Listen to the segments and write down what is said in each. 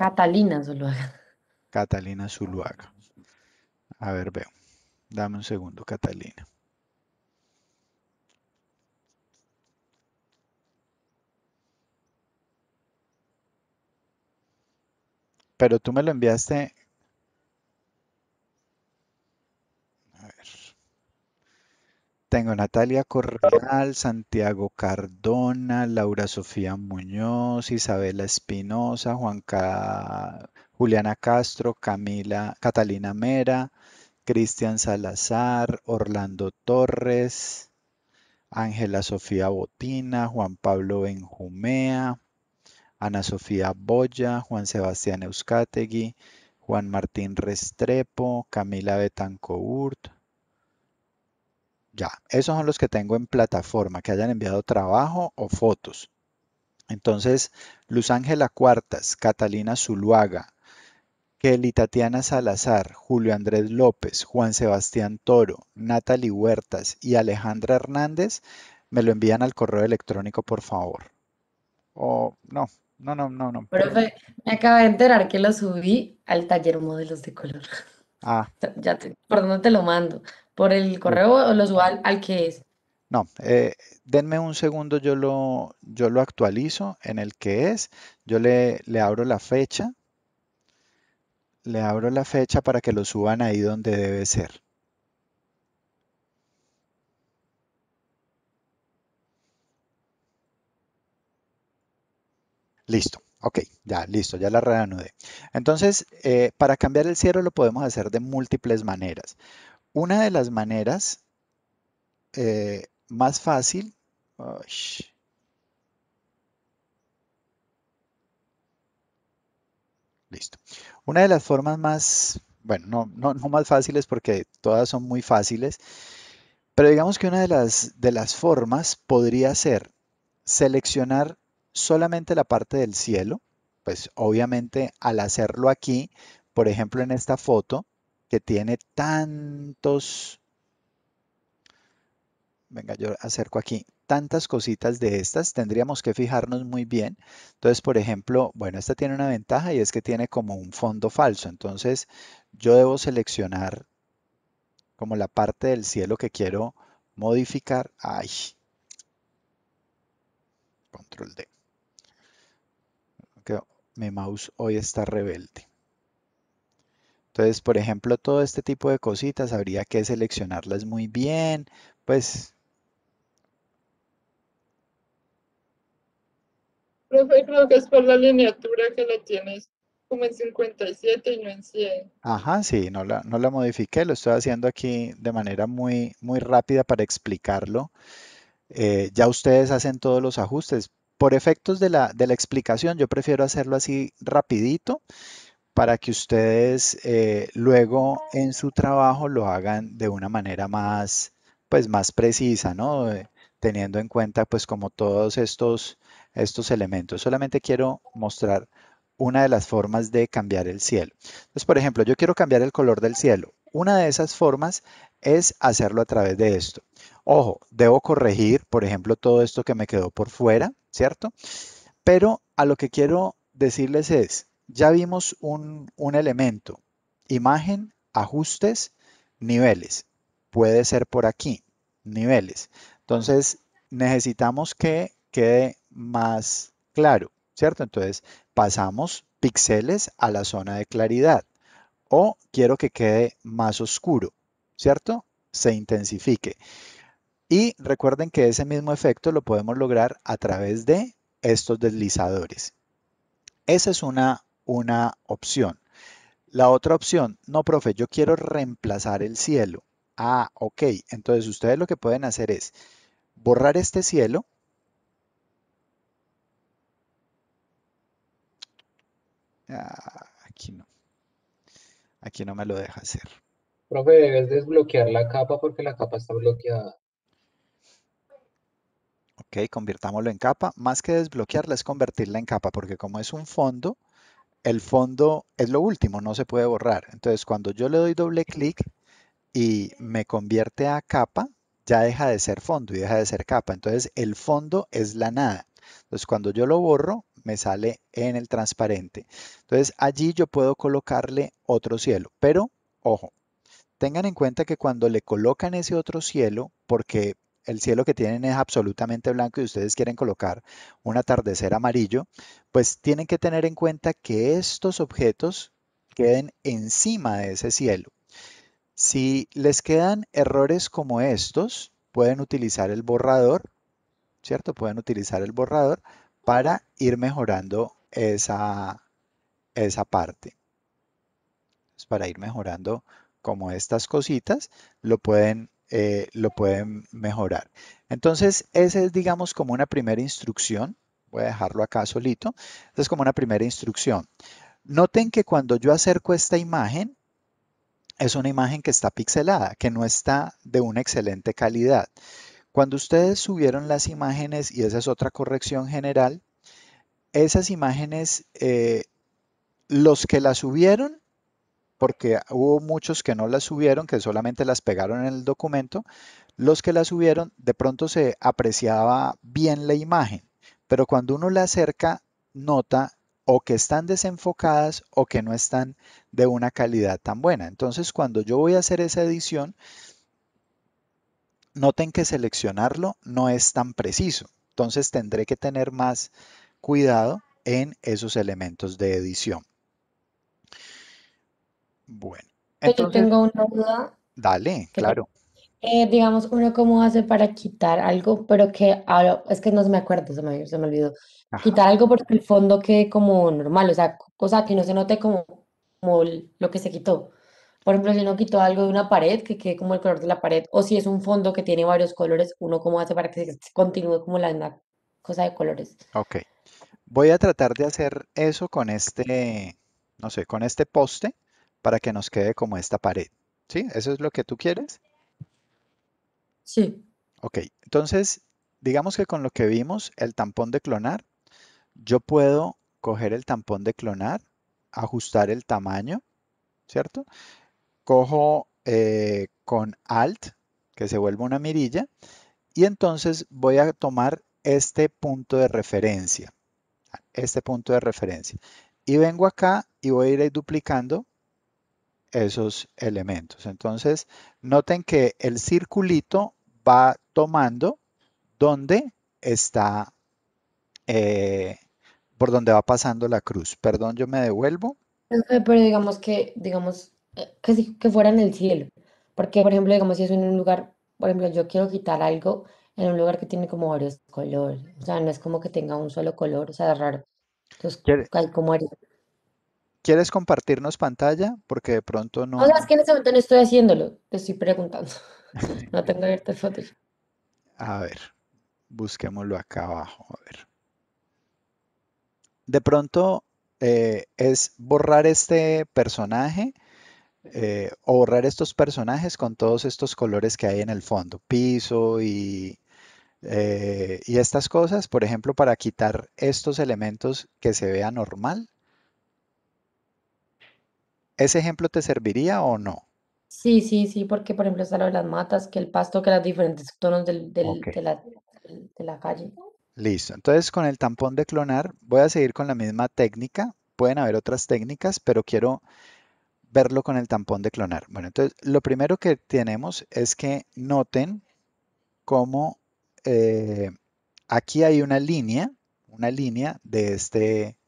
Catalina Zuluaga. Catalina Zuluaga. A ver, veo. Dame un segundo, Catalina. Pero tú me lo enviaste Tengo Natalia Corral, Santiago Cardona, Laura Sofía Muñoz, Isabela Espinosa, Juan Juliana Castro, Camila, Catalina Mera, Cristian Salazar, Orlando Torres, Ángela Sofía Botina, Juan Pablo Benjumea, Ana Sofía Boya, Juan Sebastián Euskategui, Juan Martín Restrepo, Camila Betancourt, ya, esos son los que tengo en plataforma, que hayan enviado trabajo o fotos. Entonces, Luz Ángela Cuartas, Catalina Zuluaga, Kelly Tatiana Salazar, Julio Andrés López, Juan Sebastián Toro, Natalie Huertas y Alejandra Hernández, me lo envían al correo electrónico, por favor. O no, no, no, no, no. Profe, me acabo de enterar que lo subí al taller Modelos de Color. Ah. Ya te, ¿Por dónde te lo mando? ¿Por el correo o lo subo al, que es? No, eh, denme un segundo, yo lo, yo lo actualizo en el que es. Yo le abro la fecha. Le abro la fecha para que lo suban ahí donde debe ser. Listo. Ok, ya, listo, ya la reanudé. Entonces, eh, para cambiar el cierre lo podemos hacer de múltiples maneras. Una de las maneras eh, más fácil... listo. Una de las formas más, bueno, no, más fáciles porque todas son muy fáciles, pero digamos que una de las, de las formas podría ser seleccionar solamente la parte del cielo, pues obviamente al hacerlo aquí, por ejemplo en esta foto que tiene tantos, venga yo acerco aquí, tantas cositas de estas, tendríamos que fijarnos muy bien. Entonces, por ejemplo, bueno, esta tiene una ventaja y es que tiene como un fondo falso. Entonces, yo debo seleccionar como la parte del cielo que quiero modificar. Ay. Control D mi mouse hoy está rebelde. Entonces, por ejemplo, todo este tipo de cositas habría que seleccionarlas muy bien, pues... Profe, creo que es por la lineatura que la tienes como en 57 y no en 100. Ajá, sí, no la, no la modifiqué, lo estoy haciendo aquí de manera muy, muy rápida para explicarlo. Eh, ya ustedes hacen todos los ajustes, por efectos de la, explicación, yo prefiero hacerlo así rapidito para que ustedes eh, luego en su trabajo lo hagan de una manera más, pues más precisa, ¿no? Eh, teniendo en cuenta pues como todos estos, estos elementos. Solamente quiero mostrar una de las formas de cambiar el cielo. Entonces, por ejemplo, yo quiero cambiar el color del cielo. Una de esas formas es hacerlo a través de esto. Ojo, debo corregir, por ejemplo, todo esto que me quedó por fuera. ¿cierto? Pero a lo que quiero decirles es, ya vimos un, un elemento, imagen, ajustes, niveles. Puede ser por aquí, niveles. Entonces, necesitamos que quede más claro, ¿cierto? Entonces, pasamos píxeles a la zona de claridad o quiero que quede más oscuro, ¿cierto? Se intensifique. Y recuerden que ese mismo efecto lo podemos lograr a través de estos deslizadores. Esa es una, una opción. La otra opción, no, profe, yo quiero reemplazar el cielo. Ah, ok. Entonces ustedes lo que pueden hacer es borrar este cielo. Ah, aquí no. Aquí no me lo deja hacer. Profe, debes desbloquear la capa porque la capa está bloqueada. Ok, convirtámoslo en capa. Más que desbloquearla es convertirla en capa, porque como es un fondo, el fondo es lo último, no se puede borrar. Entonces, cuando yo le doy doble clic y me convierte a capa, ya deja de ser fondo y deja de ser capa. Entonces, el fondo es la nada. Entonces, cuando yo lo borro, me sale en el transparente. Entonces, allí yo puedo colocarle otro cielo. Pero, ojo, tengan en cuenta que cuando le colocan ese otro cielo, porque el cielo que tienen es absolutamente blanco y ustedes quieren colocar un atardecer amarillo, pues tienen que tener en cuenta que estos objetos queden encima de ese cielo. Si les quedan errores como estos, pueden utilizar el borrador, ¿cierto? Pueden utilizar el borrador para ir mejorando esa, esa parte. para ir mejorando como estas cositas, lo pueden eh, lo pueden mejorar. Entonces, esa es, digamos, como una primera instrucción. Voy a dejarlo acá solito. Esa es como una primera instrucción. Noten que cuando yo acerco esta imagen, es una imagen que está pixelada, que no está de una excelente calidad. Cuando ustedes subieron las imágenes, y esa es otra corrección general, esas imágenes, eh, los que las subieron porque hubo muchos que no las subieron, que solamente las pegaron en el documento. Los que las subieron, de pronto se apreciaba bien la imagen, pero cuando uno la acerca, nota o que están desenfocadas o que no están de una calidad tan buena. Entonces, cuando yo voy a hacer esa edición, noten que seleccionarlo no es tan preciso. Entonces, tendré que tener más cuidado en esos elementos de edición. Bueno. Pero Yo tengo una duda. Dale, claro. Eh, digamos, uno cómo hace para quitar algo, pero que ahora, es que no se me acuerdo, se me, olvidó. Quitar algo porque el fondo quede como normal, o sea, cosa que no se note como, lo que se quitó. Por ejemplo, si uno quitó algo de una pared, que quede como el color de la pared, o si es un fondo que tiene varios colores, uno cómo hace para que se continúe como la cosa de colores. Ok. Voy a tratar de hacer eso con este, no sé, con este poste para que nos quede como esta pared. ¿Sí? ¿Eso es lo que tú quieres? Sí. Ok, entonces digamos que con lo que vimos, el tampón de clonar, yo puedo coger el tampón de clonar, ajustar el tamaño, ¿cierto? Cojo eh, con Alt, que se vuelva una mirilla, y entonces voy a tomar este punto de referencia, este punto de referencia. Y vengo acá y voy a ir duplicando esos elementos. Entonces, noten que el circulito va tomando donde está, eh, por donde va pasando la cruz. Perdón, yo me devuelvo. Pero eh, digamos que, digamos, eh, que, fuera en el cielo. Porque, por ejemplo, digamos, si es en un lugar, por ejemplo, yo quiero quitar algo en un lugar que tiene como varios colores. O sea, no es como que tenga un solo color, o sea, es raro. Entonces, como ¿Quieres compartirnos pantalla? Porque de pronto no. O sea, es que en ese momento no estoy haciéndolo, te estoy preguntando. No tengo abierta el foto. A ver, busquémoslo acá abajo. A ver. De pronto eh, es borrar este personaje eh, o borrar estos personajes con todos estos colores que hay en el fondo, piso y, eh, y estas cosas, por ejemplo, para quitar estos elementos que se vea normal ¿Ese ejemplo te serviría o no? Sí, sí, sí, porque por ejemplo está lo de las matas, que el pasto, que los diferentes tonos de la, calle. listo. Entonces con el tampón de clonar voy a seguir con la misma técnica. Pueden haber otras técnicas, pero quiero verlo con el tampón de clonar. Bueno, entonces lo primero que tenemos es que noten cómo eh, aquí hay una línea, una línea de este,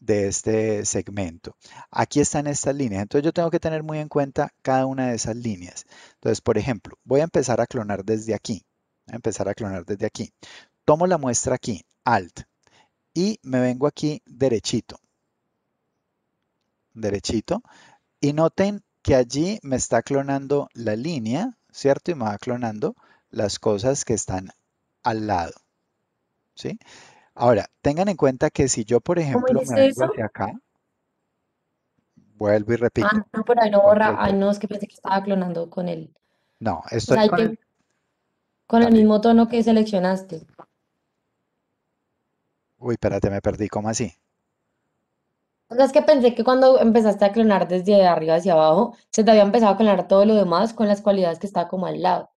de este segmento. Aquí están estas líneas, entonces yo tengo que tener muy en cuenta cada una de esas líneas. Entonces, por ejemplo, voy a empezar a clonar desde aquí. a empezar a clonar desde aquí. Tomo la muestra aquí, Alt, y me vengo aquí derechito. Derechito. Y noten que allí me está clonando la línea, ¿cierto? Y me va clonando las cosas que están al lado. ¿Sí? Ahora, tengan en cuenta que si yo, por ejemplo, me vengo hacia acá, vuelvo y repito. Ah, no, por ahí no borra. Ah, no, es que pensé que estaba clonando con el. No, esto con, el... con el mismo tono que seleccionaste. Uy, espérate, me perdí. ¿Cómo así? es que pensé que cuando empezaste a clonar desde arriba hacia abajo, se te había empezado a clonar todo lo demás con las cualidades que estaba como al lado.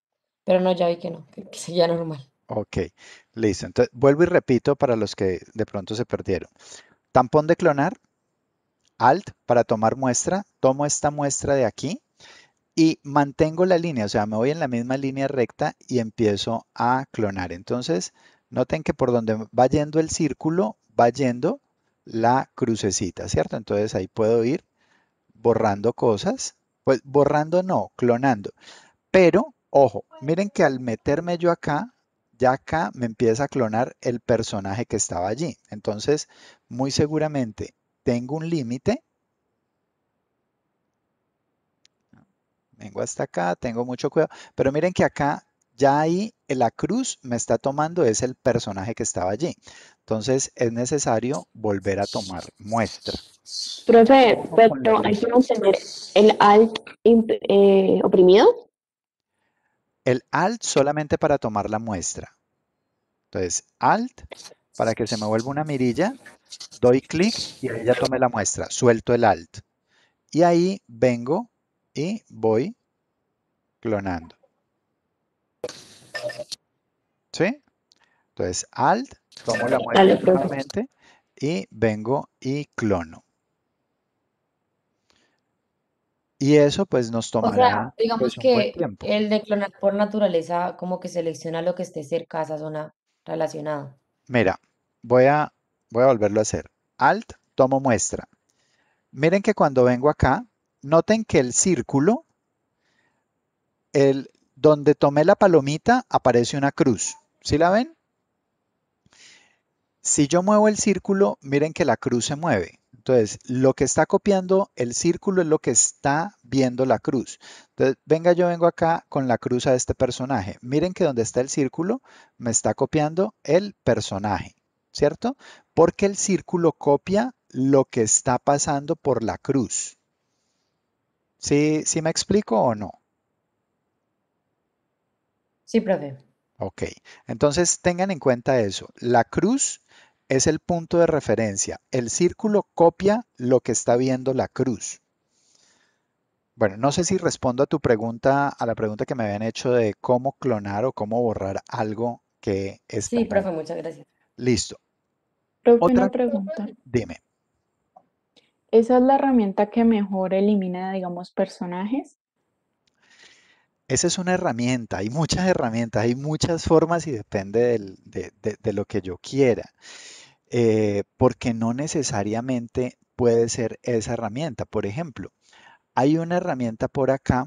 Pero no, ya vi que no, que, que sería normal. Ok, Listo, entonces vuelvo y repito para los que de pronto se perdieron. Tampón de clonar, alt para tomar muestra, tomo esta muestra de aquí y mantengo la línea, o sea, me voy en la misma línea recta y empiezo a clonar. Entonces, noten que por donde va yendo el círculo, va yendo la crucecita, ¿cierto? Entonces ahí puedo ir borrando cosas, pues borrando no, clonando. Pero, ojo, miren que al meterme yo acá, ya acá me empieza a clonar el personaje que estaba allí. Entonces, muy seguramente tengo un límite. Vengo hasta acá, tengo mucho cuidado. Pero miren que acá ya ahí la cruz me está tomando es el personaje que estaba allí. Entonces es necesario volver a tomar muestra. Profe, pero el alt eh, oprimido. El alt solamente para tomar la muestra. Entonces, alt para que se me vuelva una mirilla, doy clic y ahí ya tomé la muestra, suelto el alt. Y ahí vengo y voy clonando. ¿Sí? Entonces, alt, tomo la muestra y vengo y clono. Y eso pues nos tomará. O digamos pues, que el de clonar por naturaleza como que selecciona lo que esté cerca a esa zona relacionada. Mira, voy a, voy a volverlo a hacer. Alt, tomo muestra. Miren que cuando vengo acá, noten que el círculo, el, donde tomé la palomita, aparece una cruz. ¿Sí la ven? Si yo muevo el círculo, miren que la cruz se mueve. Entonces, lo que está copiando el círculo es lo que está viendo la cruz. Entonces, venga, yo vengo acá con la cruz a este personaje. Miren que donde está el círculo me está copiando el personaje, ¿cierto? Porque el círculo copia lo que está pasando por la cruz. ¿Sí, me explico o no? Sí, profe. Ok, entonces tengan en cuenta eso. La cruz es el punto de referencia. El círculo copia lo que está viendo la cruz. Bueno, no sé si respondo a tu pregunta, a la pregunta que me habían hecho de cómo clonar o cómo borrar algo que es. Sí, profe, muchas gracias. Listo. pregunta. Dime. ¿Esa es la herramienta que mejor elimina, digamos, personajes? Esa es una herramienta, hay muchas herramientas, hay muchas formas y depende de, lo que yo quiera, eh, porque no necesariamente puede ser esa herramienta. Por ejemplo, hay una herramienta por acá,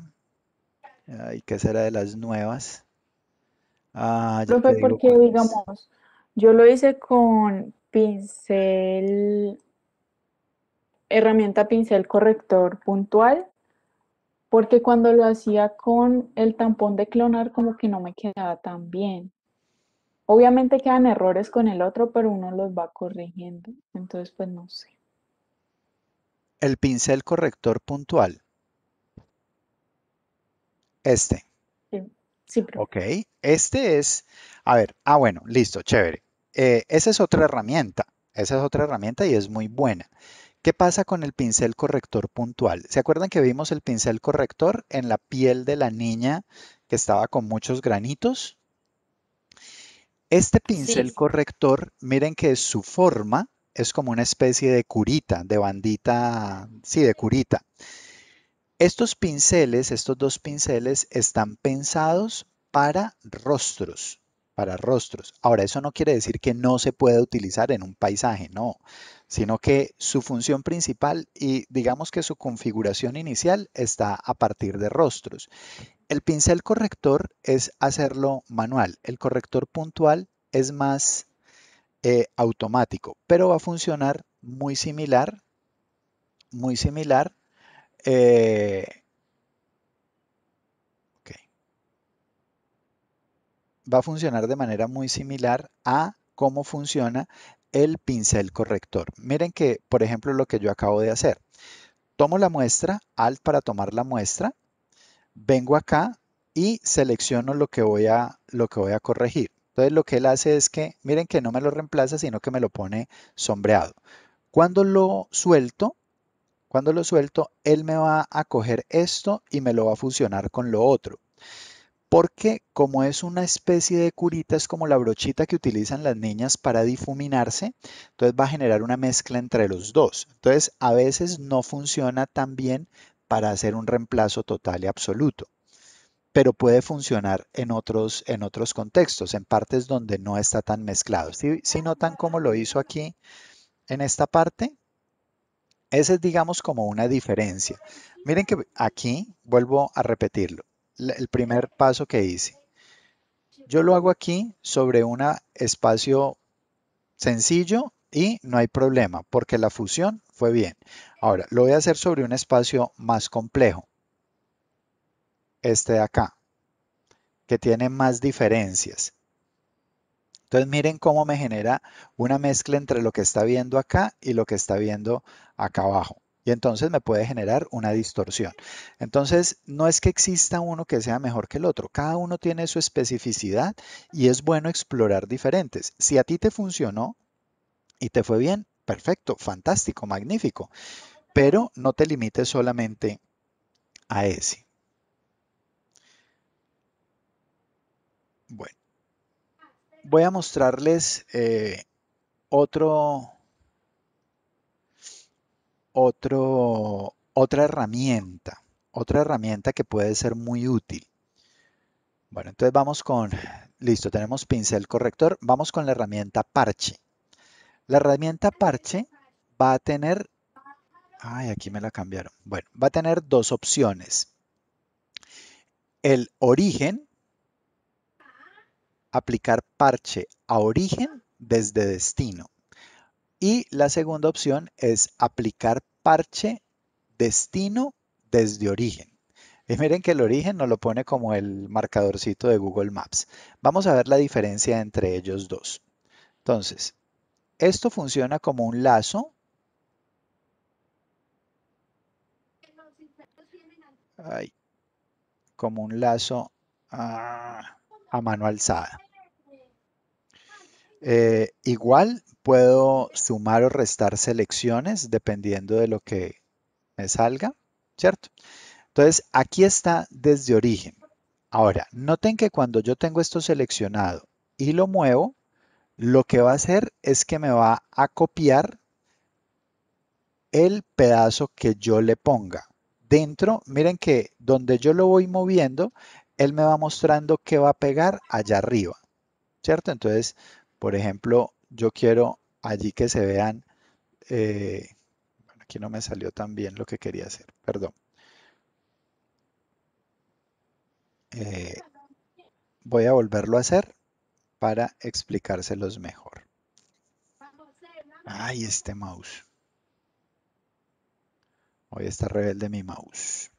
qué será de las nuevas? Ah, yo lo hice con pincel, herramienta pincel corrector puntual porque cuando lo hacía con el tampón de clonar como que no me quedaba tan bien. Obviamente quedan errores con el otro, pero uno los va corrigiendo. Entonces, pues no sé. El pincel corrector puntual. Este. Sí, sí Ok, este es, a ver, ah bueno, listo, chévere. Eh, esa es otra herramienta, esa es otra herramienta y es muy buena. ¿Qué pasa con el pincel corrector puntual? ¿Se acuerdan que vimos el pincel corrector en la piel de la niña que estaba con muchos granitos? Este pincel corrector, miren que su forma es como una especie de curita, de bandita, sí, de curita. Estos pinceles, estos dos pinceles, están pensados para rostros para rostros. Ahora, eso no quiere decir que no se pueda utilizar en un paisaje, no, sino que su función principal y digamos que su configuración inicial está a partir de rostros. El pincel corrector es hacerlo manual, el corrector puntual es más eh, automático, pero va a funcionar muy similar, muy similar eh, va a funcionar de manera muy similar a cómo funciona el pincel corrector. Miren que, por ejemplo, lo que yo acabo de hacer. Tomo la muestra, Alt para tomar la muestra, vengo acá y selecciono lo que voy a, lo que voy a corregir. Entonces lo que él hace es que, miren que no me lo reemplaza, sino que me lo pone sombreado. Cuando lo suelto, cuando lo suelto, él me va a coger esto y me lo va a funcionar con lo otro porque como es una especie de curita, es como la brochita que utilizan las niñas para difuminarse, entonces va a generar una mezcla entre los dos. Entonces a veces no funciona tan bien para hacer un reemplazo total y absoluto, pero puede funcionar en otros, en otros contextos, en partes donde no está tan mezclado. Si, si notan cómo lo hizo aquí en esta parte, esa es, digamos, como una diferencia. Miren que aquí, vuelvo a repetirlo, el primer paso que hice. Yo lo hago aquí sobre un espacio sencillo y no hay problema porque la fusión fue bien. Ahora, lo voy a hacer sobre un espacio más complejo. Este de acá, que tiene más diferencias. Entonces miren cómo me genera una mezcla entre lo que está viendo acá y lo que está viendo acá abajo y entonces me puede generar una distorsión. Entonces, no es que exista uno que sea mejor que el otro, cada uno tiene su especificidad y es bueno explorar diferentes. Si a ti te funcionó y te fue bien, perfecto, fantástico, magnífico, pero no te limites solamente a ese. Bueno, voy a mostrarles eh, otro otro, otra herramienta, otra herramienta que puede ser muy útil. Bueno, entonces vamos con, listo, tenemos pincel corrector, vamos con la herramienta parche. La herramienta parche va a tener, ay, aquí me la cambiaron. Bueno, va a tener dos opciones. El origen, aplicar parche a origen desde destino. Y la segunda opción es aplicar parche destino desde origen. Y miren que el origen nos lo pone como el marcadorcito de Google Maps. Vamos a ver la diferencia entre ellos dos. Entonces, esto funciona como un lazo. como un lazo ah, a mano alzada. Eh, igual puedo sumar o restar selecciones dependiendo de lo que me salga, ¿cierto? Entonces, aquí está desde origen. Ahora, noten que cuando yo tengo esto seleccionado y lo muevo, lo que va a hacer es que me va a copiar el pedazo que yo le ponga. Dentro, miren que donde yo lo voy moviendo, él me va mostrando que va a pegar allá arriba, ¿cierto? Entonces, por ejemplo, yo quiero allí que se vean, eh, aquí no me salió tan bien lo que quería hacer, perdón. Eh, voy a volverlo a hacer para explicárselos mejor. Ay, este mouse. Hoy está rebelde mi mouse.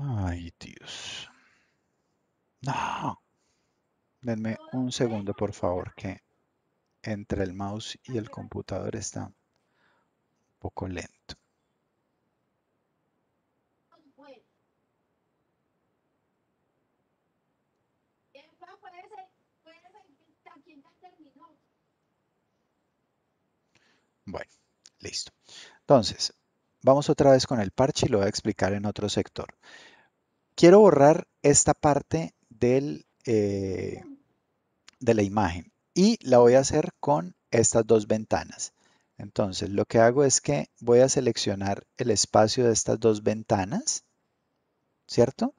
Ay, Dios. No. Denme un segundo, por favor, que entre el mouse y el computador está un poco lento. Bueno, listo. Entonces, vamos otra vez con el parche y lo voy a explicar en otro sector quiero borrar esta parte del, eh, de la imagen y la voy a hacer con estas dos ventanas. Entonces lo que hago es que voy a seleccionar el espacio de estas dos ventanas, ¿cierto?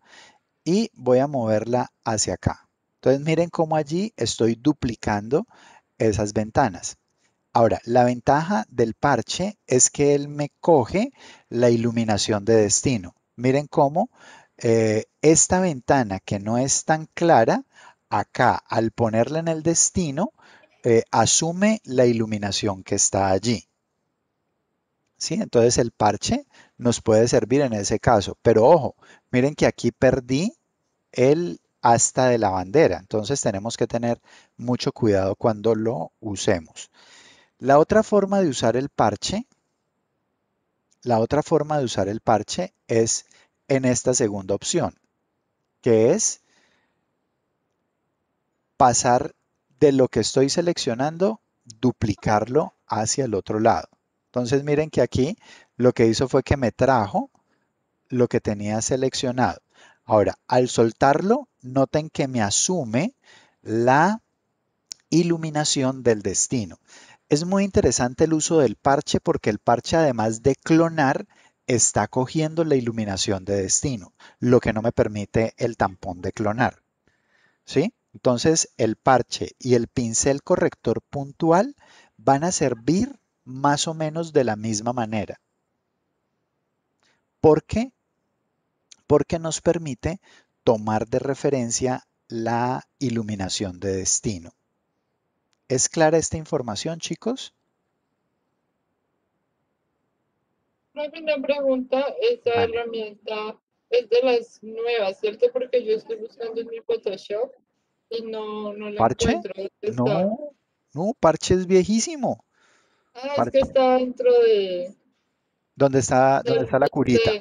Y voy a moverla hacia acá. Entonces miren cómo allí estoy duplicando esas ventanas. Ahora, la ventaja del parche es que él me coge la iluminación de destino. Miren cómo eh, esta ventana que no es tan clara, acá al ponerla en el destino, eh, asume la iluminación que está allí. ¿Sí? Entonces el parche nos puede servir en ese caso. Pero ojo, miren que aquí perdí el hasta de la bandera. Entonces tenemos que tener mucho cuidado cuando lo usemos. La otra forma de usar el parche, la otra forma de usar el parche es en esta segunda opción, que es pasar de lo que estoy seleccionando, duplicarlo hacia el otro lado. Entonces miren que aquí lo que hizo fue que me trajo lo que tenía seleccionado. Ahora, al soltarlo, noten que me asume la iluminación del destino. Es muy interesante el uso del parche porque el parche además de clonar, está cogiendo la iluminación de destino, lo que no me permite el tampón de clonar. Entonces, el parche y el pincel corrector puntual van a servir más o menos de la misma manera. ¿Por qué? Porque nos permite tomar de referencia la iluminación de destino. ¿Es clara esta información, chicos? Una una pregunta. esta herramienta es de las nuevas, ¿cierto? Porque yo estoy buscando en mi Photoshop y no, no la ¿Parche? No, no, Parche es viejísimo. Ah, es que está dentro de... ¿Dónde está, está la curita?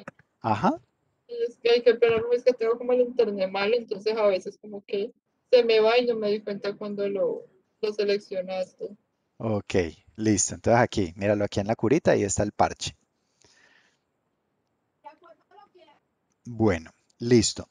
Ajá. Es que hay que un es que tengo como el internet mal, entonces a veces como que se me va y no me di cuenta cuando lo, lo seleccionaste. Ok, listo. Entonces aquí, míralo aquí en la curita, ahí está el parche. Bueno, listo.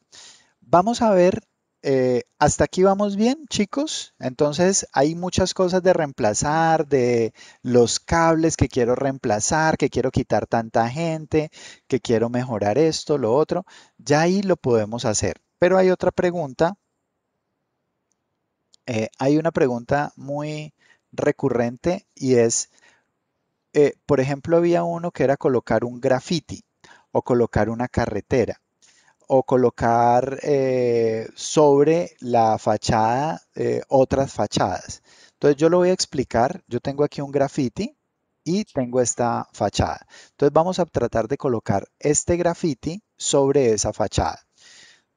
Vamos a ver, eh, hasta aquí vamos bien, chicos. Entonces hay muchas cosas de reemplazar, de los cables que quiero reemplazar, que quiero quitar tanta gente, que quiero mejorar esto, lo otro. Ya ahí lo podemos hacer. Pero hay otra pregunta. Eh, hay una pregunta muy recurrente y es, eh, por ejemplo, había uno que era colocar un graffiti o colocar una carretera o colocar eh, sobre la fachada eh, otras fachadas. Entonces yo lo voy a explicar. Yo tengo aquí un graffiti y tengo esta fachada. Entonces vamos a tratar de colocar este graffiti sobre esa fachada.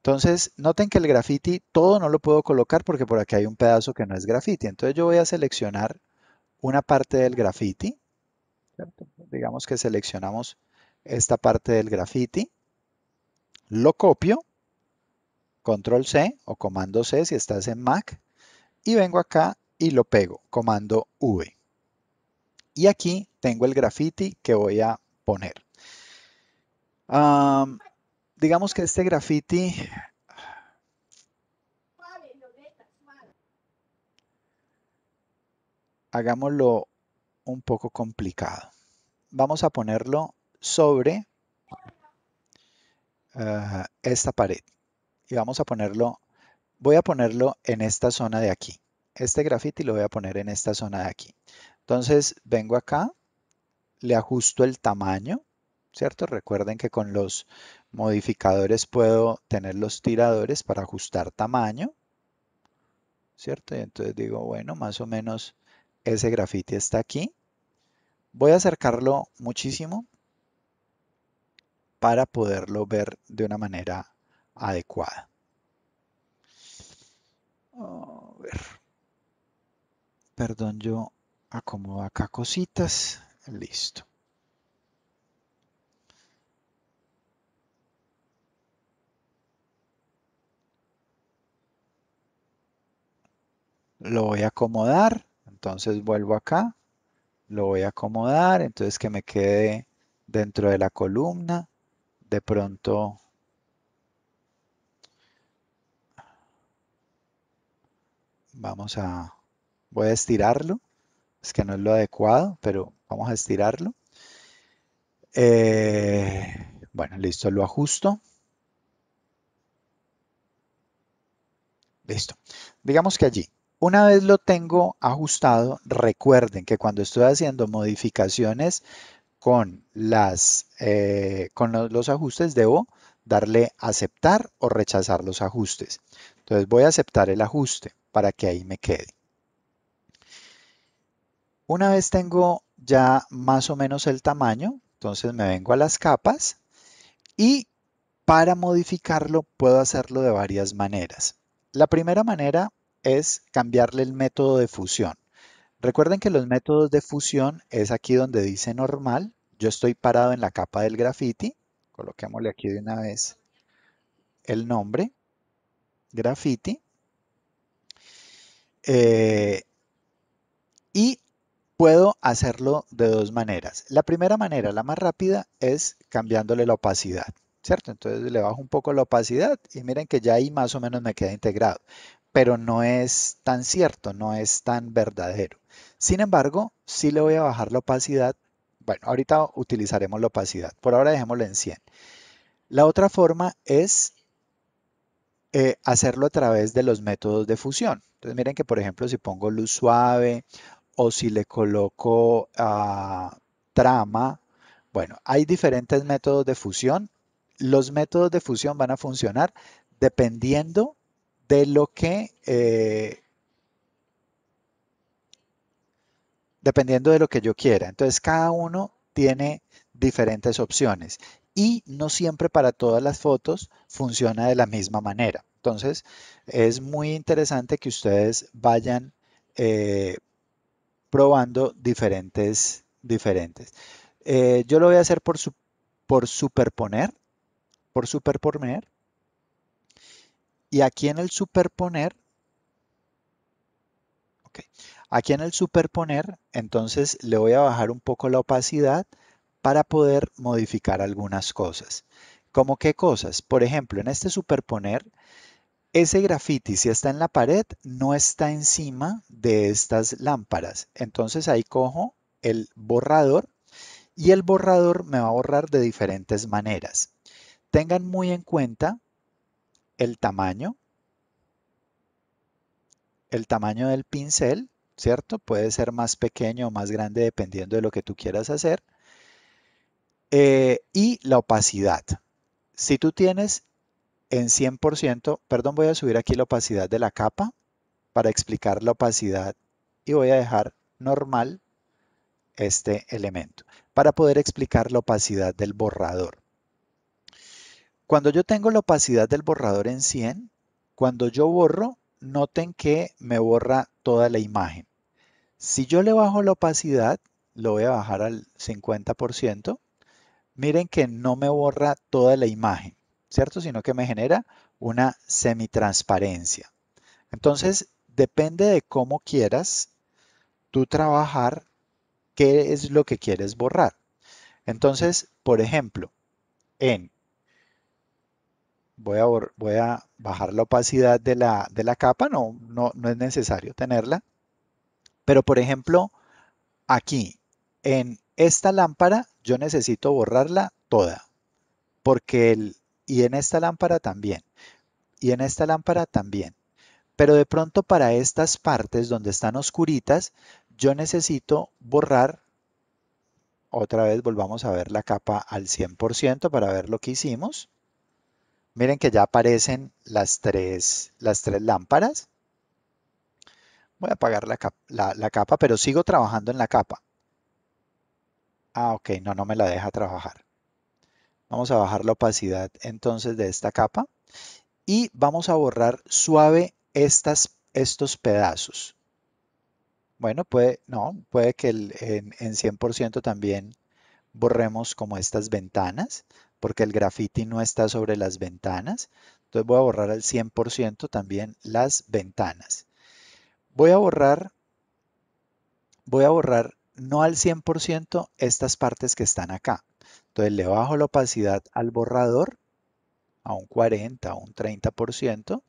Entonces, noten que el graffiti todo no lo puedo colocar porque por aquí hay un pedazo que no es graffiti. Entonces yo voy a seleccionar una parte del graffiti. Digamos que seleccionamos esta parte del graffiti lo copio, control C o comando C si estás en Mac, y vengo acá y lo pego, comando V. Y aquí tengo el graffiti que voy a poner. digamos que este graffiti... Hagámoslo un poco complicado. Vamos a ponerlo sobre Ah, esta pared y vamos a ponerlo, voy a ponerlo en esta zona de aquí. Este graffiti lo voy a poner en esta zona de aquí. Entonces vengo acá, le ajusto el tamaño, ¿cierto? Recuerden que con los modificadores puedo tener los tiradores para ajustar tamaño, ¿cierto? Y entonces digo, bueno, más o menos ese graffiti está aquí. Voy a acercarlo muchísimo para poderlo ver de una manera adecuada. A ver. Perdón, yo acomodo acá cositas. Listo. Lo voy a acomodar. Entonces vuelvo acá. Lo voy a acomodar. Entonces que me quede dentro de la columna de pronto vamos a, voy a estirarlo, es que no es lo adecuado, pero vamos a estirarlo. Eh, bueno, listo, lo ajusto. Listo. Digamos que allí. Una vez lo tengo ajustado, recuerden que cuando estoy haciendo modificaciones con, eh, los ajustes debo darle aceptar o rechazar los ajustes. Entonces voy a aceptar el ajuste para que ahí me quede. Una vez tengo ya más o menos el tamaño, entonces me vengo a las capas y para modificarlo puedo hacerlo de varias maneras. La primera manera es cambiarle el método de fusión. Recuerden que los métodos de fusión es aquí donde dice normal. Yo estoy parado en la capa del graffiti. Coloquémosle aquí de una vez el nombre. Graffiti. Eh, y puedo hacerlo de dos maneras. La primera manera, la más rápida, es cambiándole la opacidad. ¿Cierto? Entonces le bajo un poco la opacidad y miren que ya ahí más o menos me queda integrado pero no es tan cierto, no es tan verdadero. Sin embargo, si le voy a bajar la opacidad. Bueno, ahorita utilizaremos la opacidad. Por ahora dejémoslo en 100. La otra forma es eh, hacerlo a través de los métodos de fusión. Entonces miren que por ejemplo si pongo luz suave o si le coloco ah, trama. Bueno, hay diferentes métodos de fusión. Los métodos de fusión van a funcionar dependiendo de lo que, eh, dependiendo de lo que yo quiera. Entonces, cada uno tiene diferentes opciones y no siempre para todas las fotos funciona de la misma manera. Entonces, es muy interesante que ustedes vayan eh, probando diferentes. diferentes. Eh, yo lo voy a hacer por, por superponer, por superponer, y aquí en el superponer, aquí en el superponer, entonces le voy a bajar un poco la opacidad para poder modificar algunas cosas. ¿Cómo qué cosas? Por ejemplo, en este superponer, ese grafiti si está en la pared, no está encima de estas lámparas. Entonces ahí cojo el borrador y el borrador me va a borrar de diferentes maneras. Tengan muy en cuenta el tamaño, el tamaño del pincel, ¿cierto? Puede ser más pequeño o más grande dependiendo de lo que tú quieras hacer. Eh, y la opacidad. Si tú tienes en 100%, perdón, voy a subir aquí la opacidad de la capa para explicar la opacidad y voy a dejar normal este elemento para poder explicar la opacidad del borrador. Cuando yo tengo la opacidad del borrador en 100, cuando yo borro, noten que me borra toda la imagen. Si yo le bajo la opacidad, lo voy a bajar al 50%, miren que no me borra toda la imagen, ¿cierto? Sino que me genera una semitransparencia. Entonces, depende de cómo quieras tú trabajar qué es lo que quieres borrar. Entonces, por ejemplo, en voy a, bajar la opacidad de la, capa, no, no, no es necesario tenerla. Pero por ejemplo, aquí en esta lámpara yo necesito borrarla toda, porque el, y en esta lámpara también, y en esta lámpara también. Pero de pronto para estas partes donde están oscuritas, yo necesito borrar, otra vez volvamos a ver la capa al 100% para ver lo que hicimos. Miren que ya aparecen las tres, las tres lámparas. Voy a apagar la, la capa, pero sigo trabajando en la capa. Ah, ok, no, no me la deja trabajar. Vamos a bajar la opacidad entonces de esta capa y vamos a borrar suave estas, estos pedazos. Bueno, puede, no, puede que el, en, en 100% también borremos como estas ventanas porque el graffiti no está sobre las ventanas. Entonces voy a borrar al 100% también las ventanas. Voy a borrar, voy a borrar no al 100% estas partes que están acá. Entonces le bajo la opacidad al borrador a un 40, a un 30%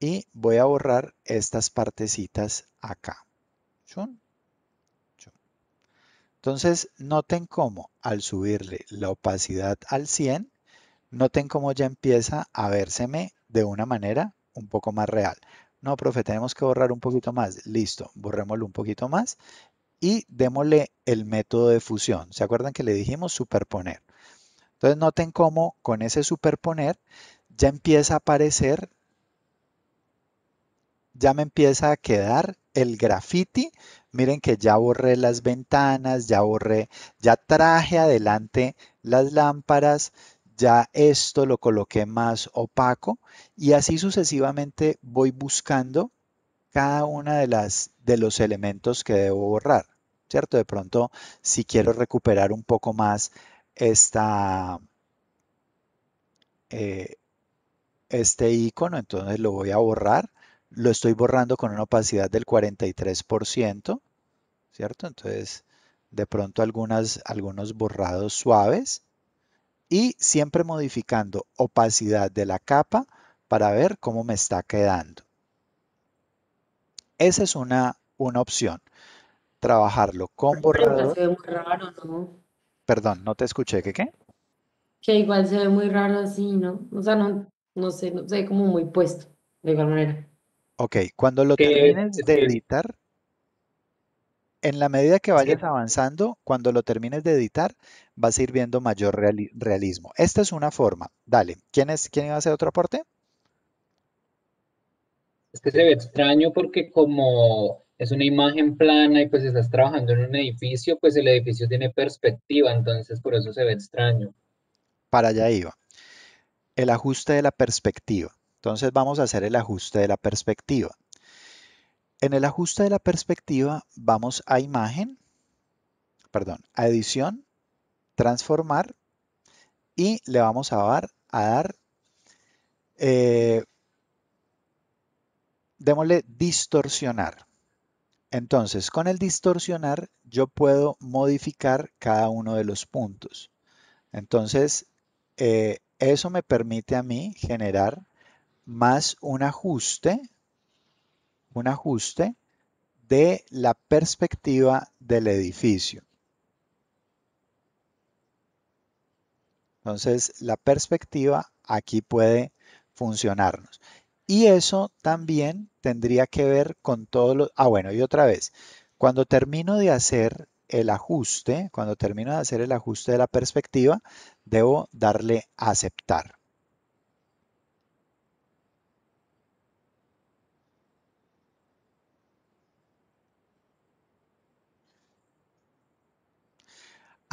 y voy a borrar estas partecitas acá. Entonces, noten cómo al subirle la opacidad al 100, noten cómo ya empieza a vérseme de una manera un poco más real. No, profe, tenemos que borrar un poquito más. Listo, borrémoslo un poquito más y démosle el método de fusión. ¿Se acuerdan que le dijimos superponer? Entonces noten cómo con ese superponer ya empieza a aparecer, ya me empieza a quedar el graffiti miren que ya borré las ventanas, ya borré, ya traje adelante las lámparas, ya esto lo coloqué más opaco y así sucesivamente voy buscando cada una de las de los elementos que debo borrar, ¿cierto? De pronto, si quiero recuperar un poco más esta, eh, este icono, entonces lo voy a borrar lo estoy borrando con una opacidad del 43%, ¿cierto? Entonces, de pronto algunos borrados suaves y siempre modificando opacidad de la capa para ver cómo me está quedando. Esa es una, una opción, trabajarlo con borrador. Perdón, no te escuché, ¿qué qué? Que igual se ve muy raro así, ¿no? O sea, no, no sé, no se ve como muy puesto, de igual manera. Ok, cuando lo termines de editar, en la medida que vayas avanzando, cuando lo termines de editar, vas a ir viendo mayor realismo. Esta es una forma. Dale, ¿quién, es, quién iba a hacer otro aporte? Es que se ve extraño porque como es una imagen plana y pues estás trabajando en un edificio, pues el edificio tiene perspectiva, entonces por eso se ve extraño. Para allá iba. El ajuste de la perspectiva. Entonces vamos a hacer el ajuste de la perspectiva. En el ajuste de la perspectiva vamos a imagen, perdón, a edición, transformar y le vamos a dar, a dar eh, démosle distorsionar. Entonces, con el distorsionar yo puedo modificar cada uno de los puntos. Entonces, eh, eso me permite a mí generar más un ajuste, un ajuste de la perspectiva del edificio. Entonces, la perspectiva aquí puede funcionarnos. Y eso también tendría que ver con todos los... Ah, bueno, y otra vez, cuando termino de hacer el ajuste, cuando termino de hacer el ajuste de la perspectiva, debo darle a aceptar.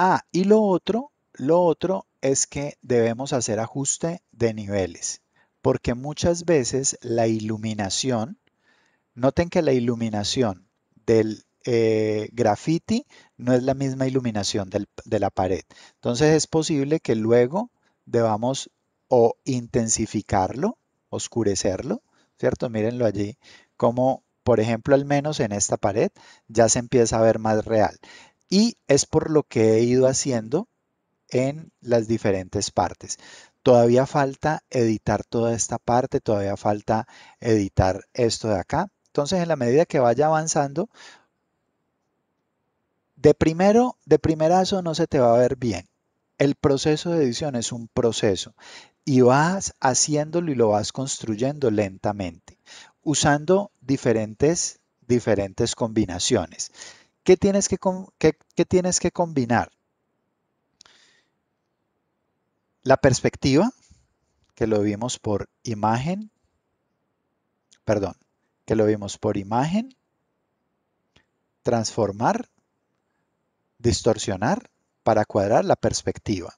Ah, y lo otro, lo otro es que debemos hacer ajuste de niveles, porque muchas veces la iluminación, noten que la iluminación del grafiti eh, graffiti no es la misma iluminación del, de la pared. Entonces es posible que luego debamos o intensificarlo, oscurecerlo, ¿cierto? Mírenlo allí, como por ejemplo al menos en esta pared ya se empieza a ver más real y es por lo que he ido haciendo en las diferentes partes. Todavía falta editar toda esta parte, todavía falta editar esto de acá. Entonces, en la medida que vaya avanzando, de primero, de primerazo no se te va a ver bien. El proceso de edición es un proceso y vas haciéndolo y lo vas construyendo lentamente, usando diferentes, diferentes combinaciones. ¿Qué tienes que, tienes que combinar? La perspectiva, que lo vimos por imagen, perdón, que lo vimos por imagen, transformar, distorsionar para cuadrar la perspectiva.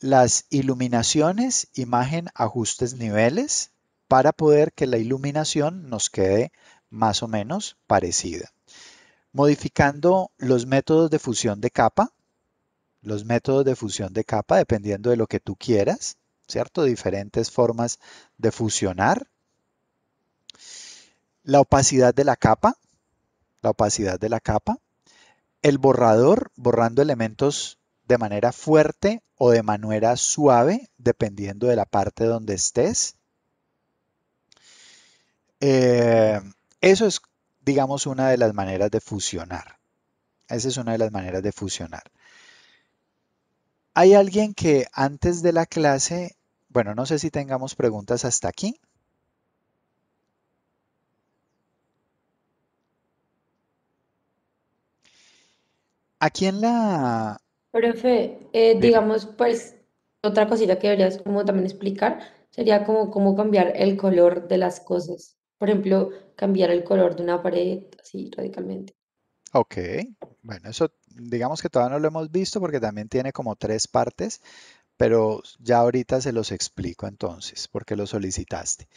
Las iluminaciones, imagen, ajustes, niveles, para poder que la iluminación nos quede más o menos parecida modificando los métodos de fusión de capa, los métodos de fusión de capa dependiendo de lo que tú quieras, ¿cierto? Diferentes formas de fusionar. La opacidad de la capa, la opacidad de la capa. El borrador, borrando elementos de manera fuerte o de manera suave, dependiendo de la parte donde estés. Eh, eso es digamos, una de las maneras de fusionar. Esa es una de las maneras de fusionar. Hay alguien que antes de la clase, bueno, no sé si tengamos preguntas hasta aquí. Aquí en la... Profe, eh, digamos, pues otra cosita que deberías como también explicar sería como cómo cambiar el color de las cosas. Por ejemplo, cambiar el color de una pared así radicalmente. Ok, bueno, eso digamos que todavía no lo hemos visto porque también tiene como tres partes, pero ya ahorita se los explico entonces porque lo solicitaste.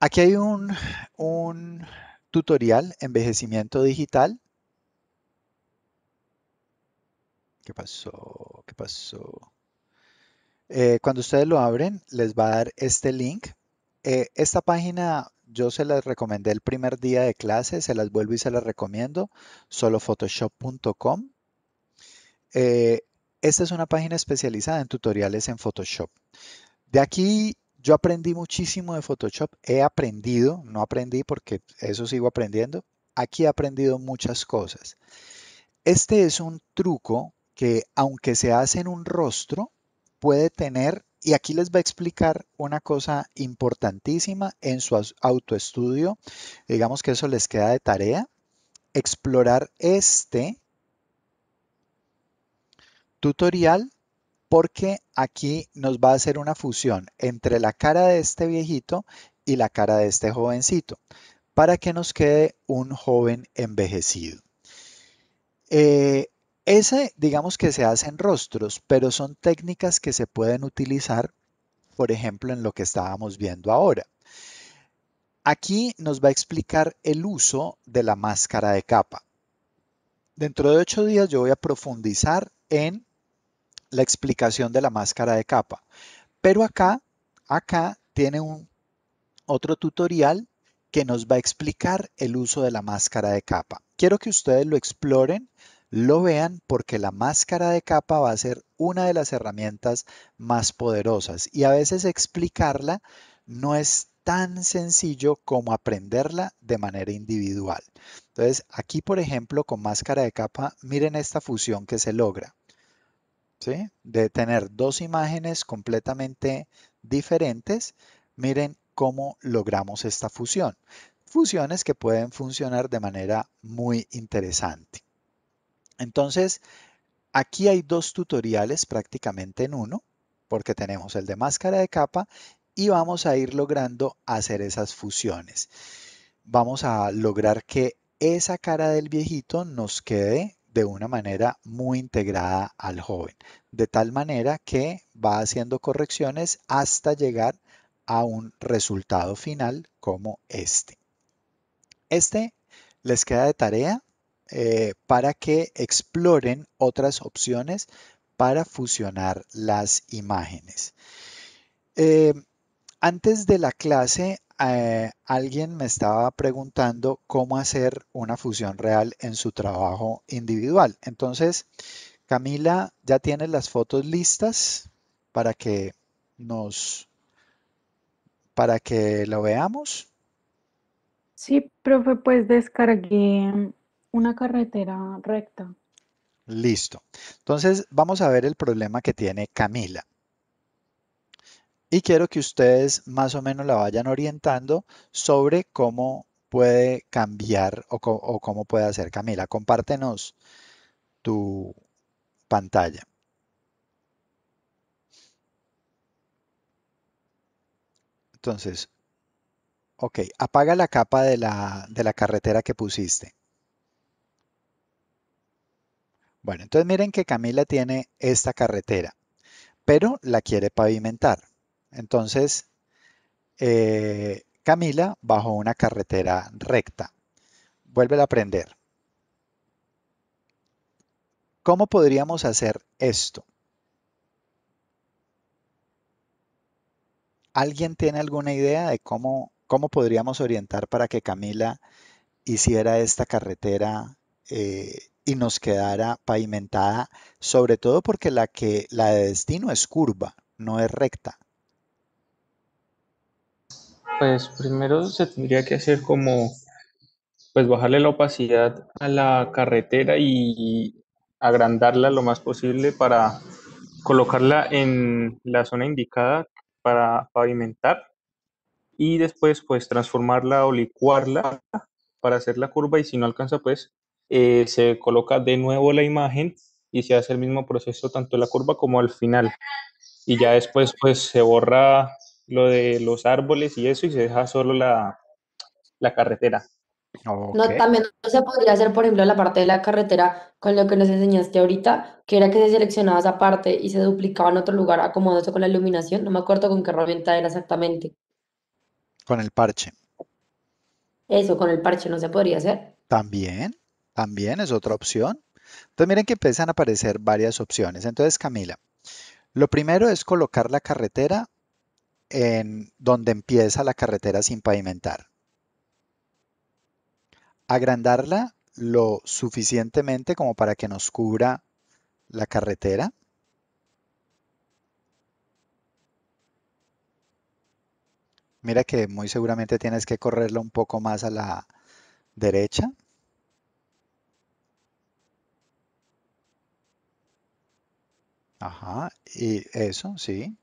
Aquí hay un, un tutorial, envejecimiento digital. ¿Qué pasó? ¿Qué pasó? Eh, cuando ustedes lo abren, les va a dar este link. Eh, esta página yo se las recomendé el primer día de clase, se las vuelvo y se las recomiendo, solo photoshop.com. Eh, esta es una página especializada en tutoriales en Photoshop. De aquí yo aprendí muchísimo de Photoshop, he aprendido, no aprendí porque eso sigo aprendiendo, aquí he aprendido muchas cosas. Este es un truco que aunque se hace en un rostro, puede tener y aquí les va a explicar una cosa importantísima en su autoestudio. Digamos que eso les queda de tarea. Explorar este tutorial porque aquí nos va a hacer una fusión entre la cara de este viejito y la cara de este jovencito para que nos quede un joven envejecido. Eh, ese, digamos que se hace en rostros, pero son técnicas que se pueden utilizar, por ejemplo, en lo que estábamos viendo ahora. Aquí nos va a explicar el uso de la máscara de capa. Dentro de ocho días yo voy a profundizar en la explicación de la máscara de capa. Pero acá, acá tiene un otro tutorial que nos va a explicar el uso de la máscara de capa. Quiero que ustedes lo exploren lo vean porque la máscara de capa va a ser una de las herramientas más poderosas y a veces explicarla no es tan sencillo como aprenderla de manera individual. Entonces, aquí, por ejemplo, con máscara de capa, miren esta fusión que se logra. ¿sí? De tener dos imágenes completamente diferentes, miren cómo logramos esta fusión. Fusiones que pueden funcionar de manera muy interesante. Entonces, aquí hay dos tutoriales prácticamente en uno, porque tenemos el de máscara de capa y vamos a ir logrando hacer esas fusiones. Vamos a lograr que esa cara del viejito nos quede de una manera muy integrada al joven, de tal manera que va haciendo correcciones hasta llegar a un resultado final como este. Este les queda de tarea eh, para que exploren otras opciones para fusionar las imágenes. Eh, antes de la clase, eh, alguien me estaba preguntando cómo hacer una fusión real en su trabajo individual. Entonces, Camila, ya tienes las fotos listas para que nos, para que lo veamos. Sí, profe, pues descargué una carretera recta. Listo. Entonces vamos a ver el problema que tiene Camila. Y quiero que ustedes más o menos la vayan orientando sobre cómo puede cambiar o, cómo puede hacer Camila. Compártenos tu pantalla. Entonces, ok, apaga la capa de la carretera que pusiste. Bueno, entonces miren que Camila tiene esta carretera, pero la quiere pavimentar. Entonces, eh, Camila bajo una carretera recta. Vuelve a aprender. ¿Cómo podríamos hacer esto? ¿Alguien tiene alguna idea de cómo, cómo podríamos orientar para que Camila hiciera esta carretera eh, y nos quedara pavimentada, sobre todo porque la que la de destino es curva, no es recta. Pues primero se tendría que hacer como pues bajarle la opacidad a la carretera y agrandarla lo más posible para colocarla en la zona indicada para pavimentar y después pues transformarla o licuarla para hacer la curva y si no alcanza pues eh, se coloca de nuevo la imagen y se hace el mismo proceso tanto en la curva como al final. Y ya después pues se borra lo de los árboles y eso y se deja solo la, carretera. No, también no se podría hacer, por ejemplo, la parte de la carretera con lo que nos enseñaste ahorita, que era que se seleccionaba esa parte y se duplicaba en otro lugar acomodándose con la iluminación. No me acuerdo con qué herramienta era exactamente. Con el parche. Eso, con el parche no se podría hacer. También. También es otra opción. Entonces miren que empiezan a aparecer varias opciones. Entonces Camila, lo primero es colocar la carretera en donde empieza la carretera sin pavimentar. Agrandarla lo suficientemente como para que nos cubra la carretera. Mira que muy seguramente tienes que correrla un poco más a la derecha. Ajá, y eso, sí.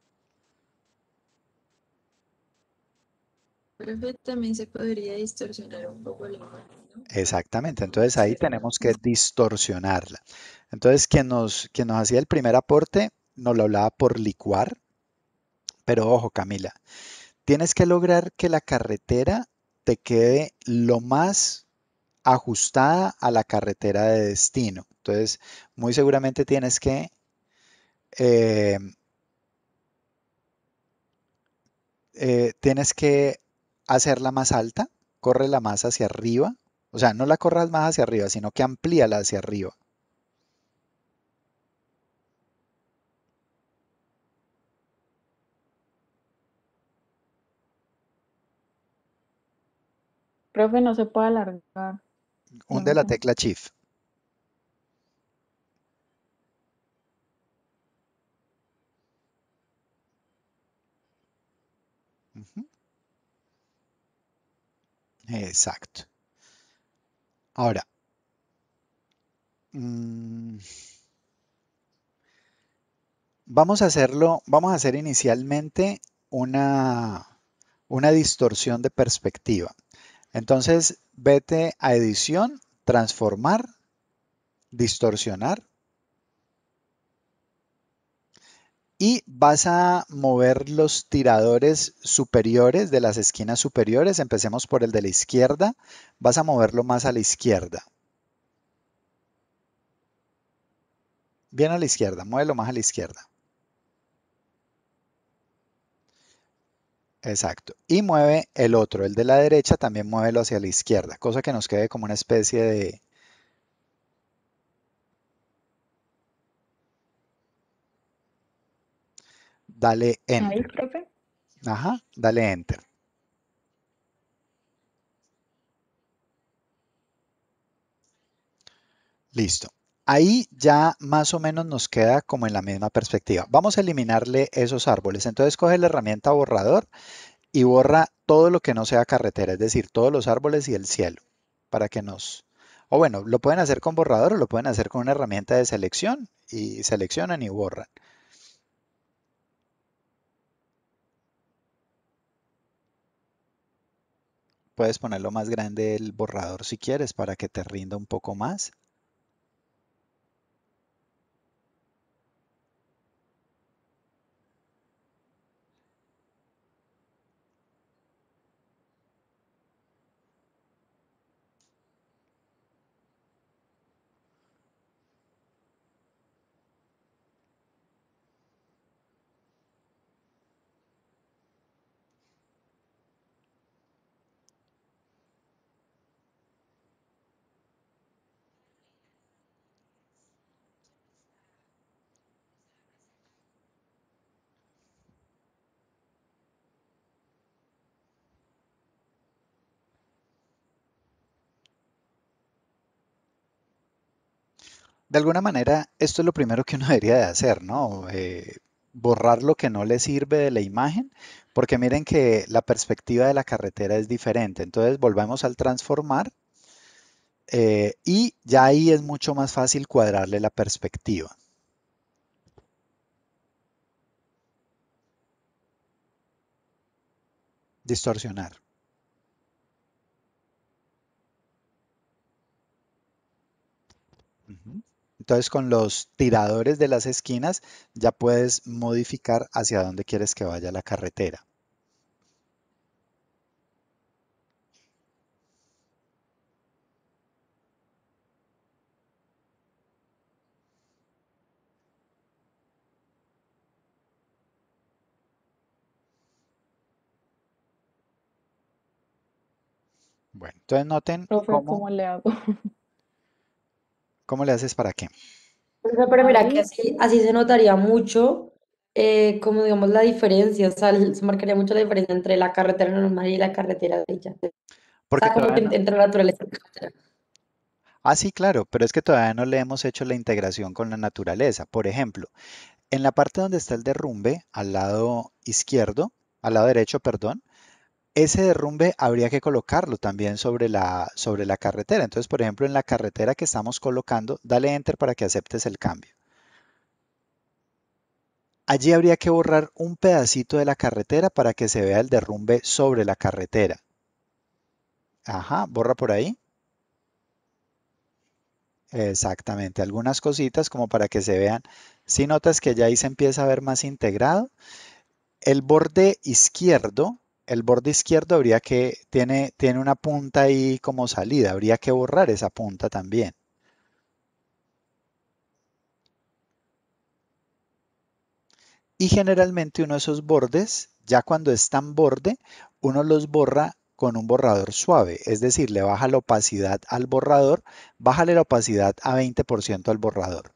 también se podría distorsionar un poco el imagen, Exactamente, entonces ahí tenemos que distorsionarla. Entonces, quien nos, quien nos hacía el primer aporte nos lo hablaba por licuar, pero ojo, Camila, tienes que lograr que la carretera te quede lo más ajustada a la carretera de destino. Entonces, muy seguramente tienes que eh, eh, tienes que hacerla más alta, corre la más hacia arriba. O sea, no la corras más hacia arriba, sino que amplíala hacia arriba. Profe, no se puede alargar. de la tecla Shift. Exacto. Ahora, mm, vamos a hacerlo, vamos a hacer inicialmente una, una distorsión de perspectiva. Entonces, vete a edición, transformar, distorsionar y vas a mover los tiradores superiores de las esquinas superiores. Empecemos por el de la izquierda. Vas a moverlo más a la izquierda. Bien a la izquierda, muévelo más a la izquierda. Exacto. Y mueve el otro, el de la derecha, también muévelo hacia la izquierda, cosa que nos quede como una especie de, dale Enter. Ahí, Ajá, dale Enter. Listo. Ahí ya más o menos nos queda como en la misma perspectiva. Vamos a eliminarle esos árboles. Entonces coge la herramienta borrador y borra todo lo que no sea carretera, es decir, todos los árboles y el cielo, para que nos... O bueno, lo pueden hacer con borrador o lo pueden hacer con una herramienta de selección y seleccionan y borran. Puedes ponerlo más grande el borrador si quieres para que te rinda un poco más. de alguna manera, esto es lo primero que uno debería de hacer, ¿no? Eh, borrar lo que no le sirve de la imagen, porque miren que la perspectiva de la carretera es diferente. Entonces volvemos al transformar eh, y ya ahí es mucho más fácil cuadrarle la perspectiva. Distorsionar. Entonces con los tiradores de las esquinas ya puedes modificar hacia dónde quieres que vaya la carretera. Bueno, entonces noten cómo... le hago? ¿Cómo le haces para qué? Pues, pero mira, que así, se notaría mucho, eh, como digamos, la diferencia, o sea, se marcaría mucho la diferencia entre la carretera normal y la carretera de ella. Porque o como entre la naturaleza y la carretera. Ah, sí, claro, pero es que todavía no le hemos hecho la integración con la naturaleza. Por ejemplo, en la parte donde está el derrumbe, al lado izquierdo, al lado derecho, perdón, ese derrumbe habría que colocarlo también sobre la, sobre la carretera. Entonces, por ejemplo, en la carretera que estamos colocando, dale Enter para que aceptes el cambio. Allí habría que borrar un pedacito de la carretera para que se vea el derrumbe sobre la carretera. Ajá, borra por ahí. Exactamente, algunas cositas como para que se vean. Si notas que ya ahí se empieza a ver más integrado. El borde izquierdo el borde izquierdo habría que, tiene, tiene una punta ahí como salida, habría que borrar esa punta también. Y generalmente uno de esos bordes, ya cuando están borde, uno los borra con un borrador suave, es decir, le baja la opacidad al borrador, bájale la opacidad a 20% al borrador.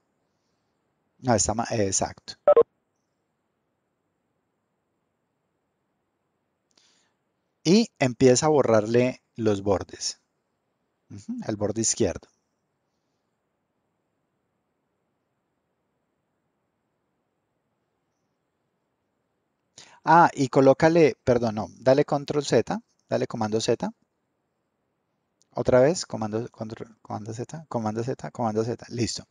No, está exacto. y empieza a borrarle los bordes, el borde izquierdo. Ah, y colócale, perdón, no, dale control Z, dale comando Z. Otra vez, comando, control, comando Z, comando Z, comando Z, listo.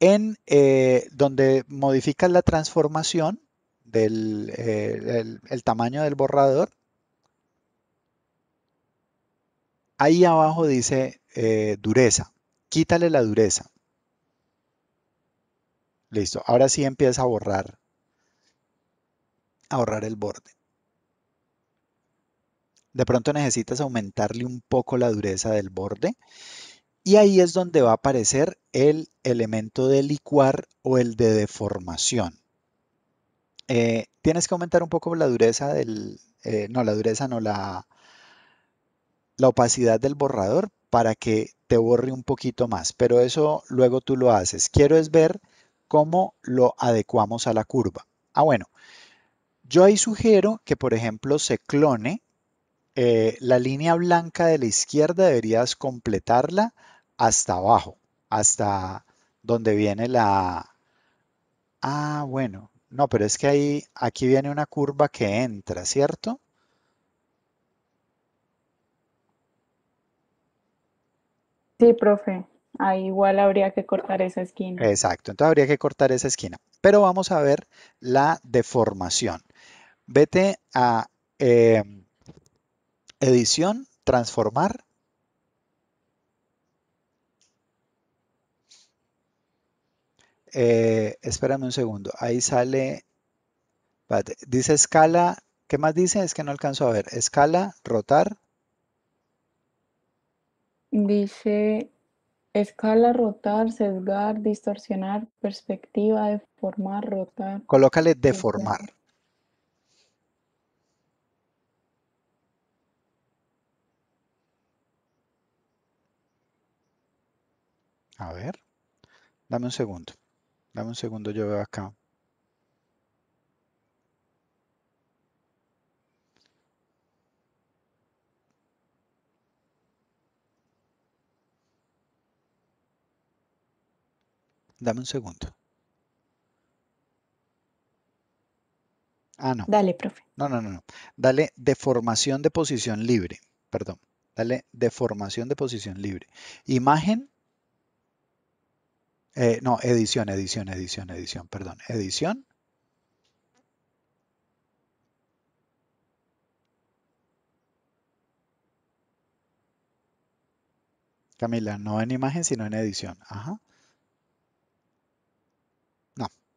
En eh, donde modificas la transformación del eh, el tamaño del borrador, Ahí abajo dice eh, dureza. Quítale la dureza. Listo. Ahora sí empieza a borrar. A borrar el borde. De pronto necesitas aumentarle un poco la dureza del borde. Y ahí es donde va a aparecer el elemento de licuar o el de deformación. Eh, tienes que aumentar un poco la dureza del... Eh, no, la dureza no, la, la opacidad del borrador para que te borre un poquito más, pero eso luego tú lo haces. Quiero es ver cómo lo adecuamos a la curva. Ah, bueno, yo ahí sugiero que, por ejemplo, se clone eh, la línea blanca de la izquierda, deberías completarla hasta abajo, hasta donde viene la... Ah, bueno, no, pero es que ahí, aquí viene una curva que entra, ¿cierto? Sí, profe. Ahí igual habría que cortar esa esquina. Exacto, entonces habría que cortar esa esquina. Pero vamos a ver la deformación. Vete a eh, edición, transformar. Eh, espérame un segundo. Ahí sale, dice escala. ¿Qué más dice? Es que no alcanzo a ver. Escala, rotar. Dice escala, rotar, sesgar, distorsionar, perspectiva, deformar, rotar. Colócale deformar. A ver, dame un segundo. Dame un segundo, yo veo acá. Dame un segundo. Ah, no. Dale, profe. No, no, no, no. Dale deformación de posición libre. Perdón. Dale deformación de posición libre. Imagen. Eh, no, edición, edición, edición, edición. Perdón. Edición. Camila, no en imagen, sino en edición. Ajá.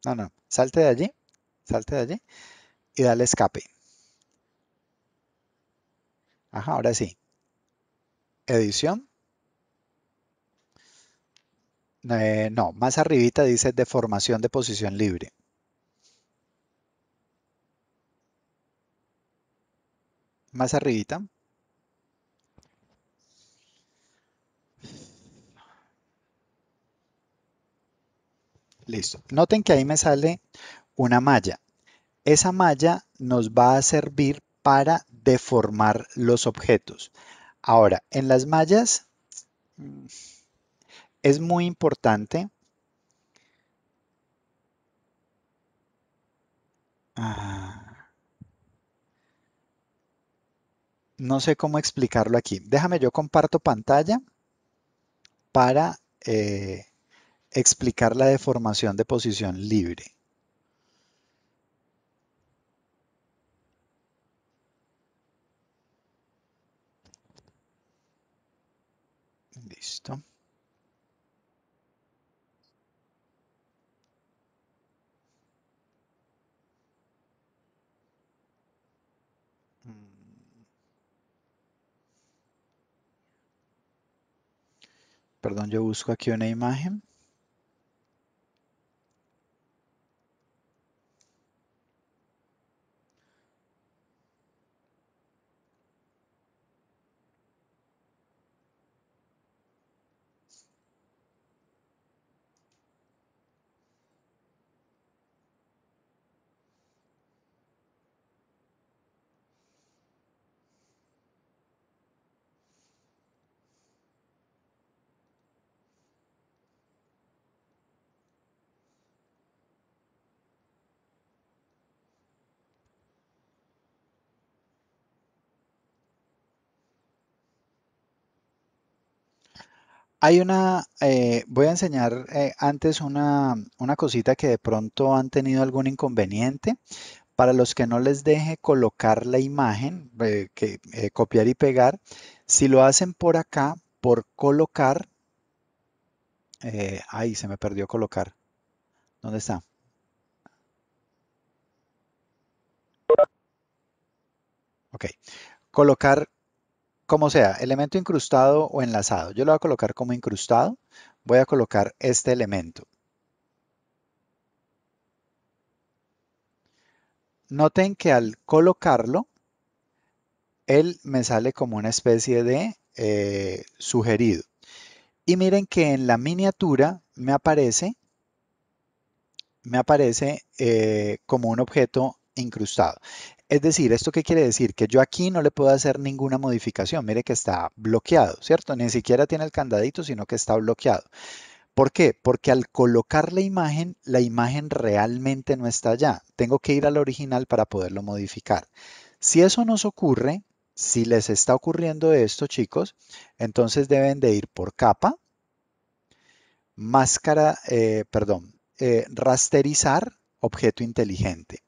No, no. Salte de allí. Salte de allí. Y dale escape. Ajá, ahora sí. Edición. Eh, no, más arribita dice deformación de posición libre. Más arribita. Listo. Noten que ahí me sale una malla. Esa malla nos va a servir para deformar los objetos. Ahora, en las mallas mm, es muy importante ah. no sé cómo explicarlo aquí. Déjame, yo comparto pantalla para eh, explicar la deformación de posición libre. Listo. Mm. Perdón, yo busco aquí una imagen. Hay una, eh, voy a enseñar eh, antes una, una cosita que de pronto han tenido algún inconveniente. Para los que no les deje colocar la imagen, eh, que, copiar y pegar, si lo hacen por acá, por colocar, ay, se me perdió colocar. ¿Dónde está? Ok. Colocar como sea, elemento incrustado o enlazado. Yo lo voy a colocar como incrustado. Voy a colocar este elemento. Noten que al colocarlo, él me sale como una especie de eh, sugerido. Y miren que en la miniatura me aparece, me aparece eh, como un objeto incrustado. Es decir, ¿esto qué quiere decir? Que yo aquí no le puedo hacer ninguna modificación. Mire que está bloqueado, ¿cierto? Ni siquiera tiene el candadito, sino que está bloqueado. ¿Por qué? Porque al colocar la imagen, la imagen realmente no está allá. Tengo que ir al original para poderlo modificar. Si eso nos ocurre, si les está ocurriendo esto, chicos, entonces deben de ir por capa, máscara, eh, perdón, eh, rasterizar objeto inteligente.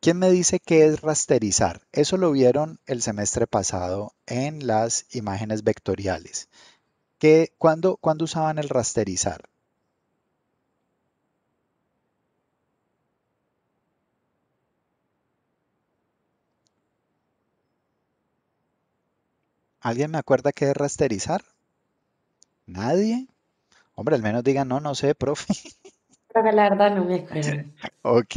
¿Quién me dice qué es rasterizar? Eso lo vieron el semestre pasado en las imágenes vectoriales. ¿Qué, cuando ¿Cuándo usaban el rasterizar? ¿Alguien me acuerda qué es rasterizar? ¿Nadie? Hombre, al menos digan, no, no sé, profe. la verdad no me Ok.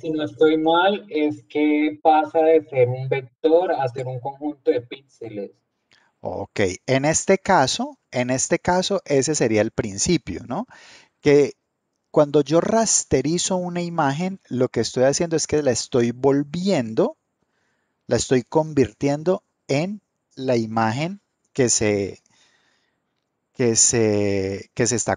si no estoy mal, es que pasa de ser un vector a ser un conjunto de píxeles. Ok, en este caso, en este caso, ese sería el principio, ¿no? Que cuando yo rasterizo una imagen, lo que estoy haciendo es que la estoy volviendo, la estoy convirtiendo en la imagen que se que se, se está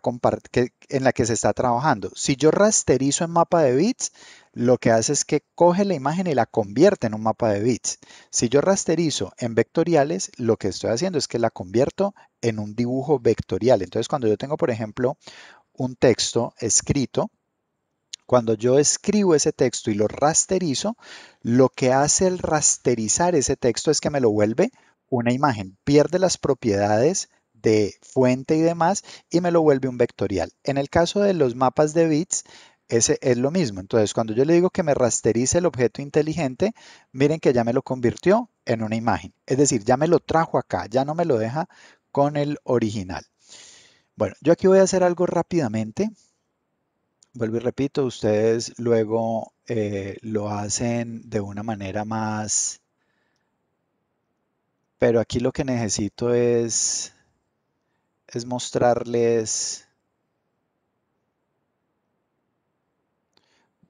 en la que se está trabajando. Si yo rasterizo en mapa de bits, lo que hace es que coge la imagen y la convierte en un mapa de bits. Si yo rasterizo en vectoriales, lo que estoy haciendo es que la convierto en un dibujo vectorial. Entonces, cuando yo tengo, por ejemplo, un texto escrito, cuando yo escribo ese texto y lo rasterizo, lo que hace el rasterizar ese texto es que me lo vuelve una imagen. Pierde las propiedades de fuente y demás y me lo vuelve un vectorial. En el caso de los mapas de bits, ese es lo mismo. Entonces, cuando yo le digo que me rasterice el objeto inteligente, miren que ya me lo convirtió en una imagen. Es decir, ya me lo trajo acá, ya no me lo deja con el original. Bueno, yo aquí voy a hacer algo rápidamente. Vuelvo y repito, ustedes luego eh, lo hacen de una manera más... Pero aquí lo que necesito es es mostrarles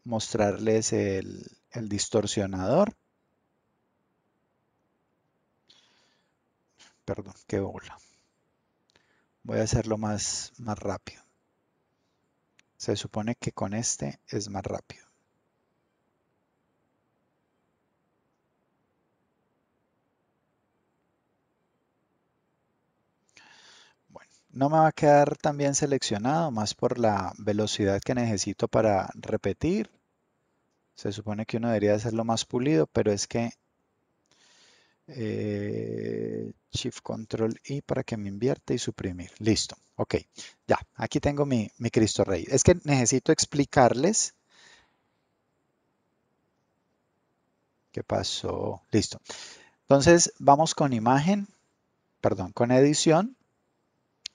mostrarles el, el distorsionador. Perdón, qué bola. Voy a hacerlo más, más rápido. Se supone que con este es más rápido. no me va a quedar tan bien seleccionado, más por la velocidad que necesito para repetir. Se supone que uno debería hacerlo más pulido, pero es que eh, Shift Control I para que me invierte y suprimir. Listo. Ok, ya, aquí tengo mi, mi Cristo Rey. Es que necesito explicarles qué pasó. Listo. Entonces, vamos con imagen, perdón, con edición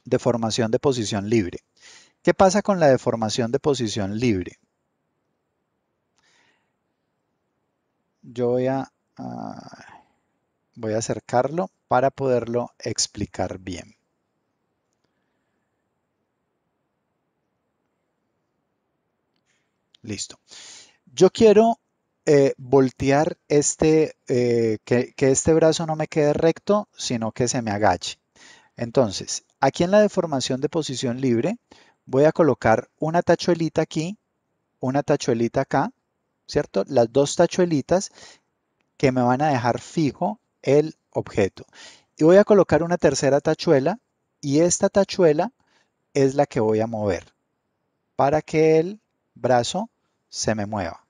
deformación de posición libre. ¿Qué pasa con la deformación de posición libre? Yo voy a, voy a acercarlo para poderlo explicar bien. Listo. Yo quiero eh, voltear este, eh, que este brazo no me quede recto, sino que se me agache. Entonces, Aquí en la deformación de posición libre voy a colocar una tachuelita aquí, una tachuelita acá, ¿cierto? Las dos tachuelitas que me van a dejar fijo el objeto. Y voy a colocar una tercera tachuela y esta tachuela es la que voy a mover para que el brazo se me mueva,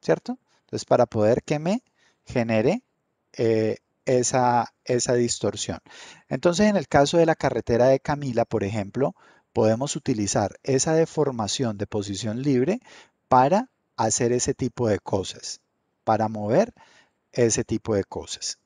¿cierto? Entonces para poder que me genere eh, esa, esa distorsión. Entonces, en el caso de la carretera de Camila, por ejemplo, podemos utilizar esa deformación de posición libre para hacer ese tipo de cosas, para mover ese tipo de cosas.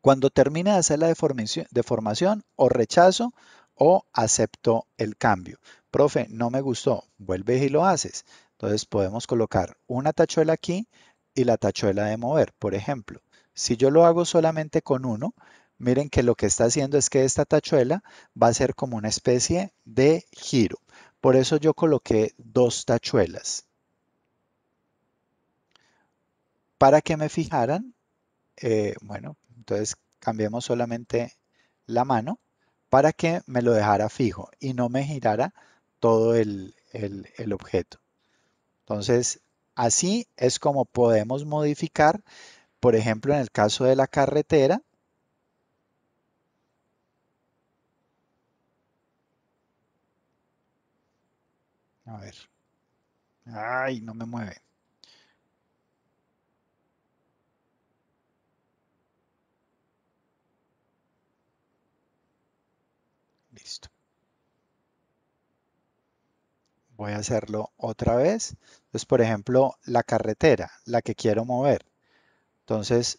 Cuando termine de hacer la deformación, deformación o rechazo o acepto el cambio. Profe, no me gustó, vuelves y lo haces. Entonces podemos colocar una tachuela aquí y la tachuela de mover, por ejemplo. Si yo lo hago solamente con uno, miren que lo que está haciendo es que esta tachuela va a ser como una especie de giro. Por eso yo coloqué dos tachuelas. Para que me fijaran, eh, bueno, entonces cambiemos solamente la mano para que me lo dejara fijo y no me girara todo el, el objeto. Entonces, así es como podemos modificar por ejemplo, en el caso de la carretera, a ver, ay, no me mueve. Listo. Voy a hacerlo otra vez. Entonces, por ejemplo, la carretera, la que quiero mover. Entonces,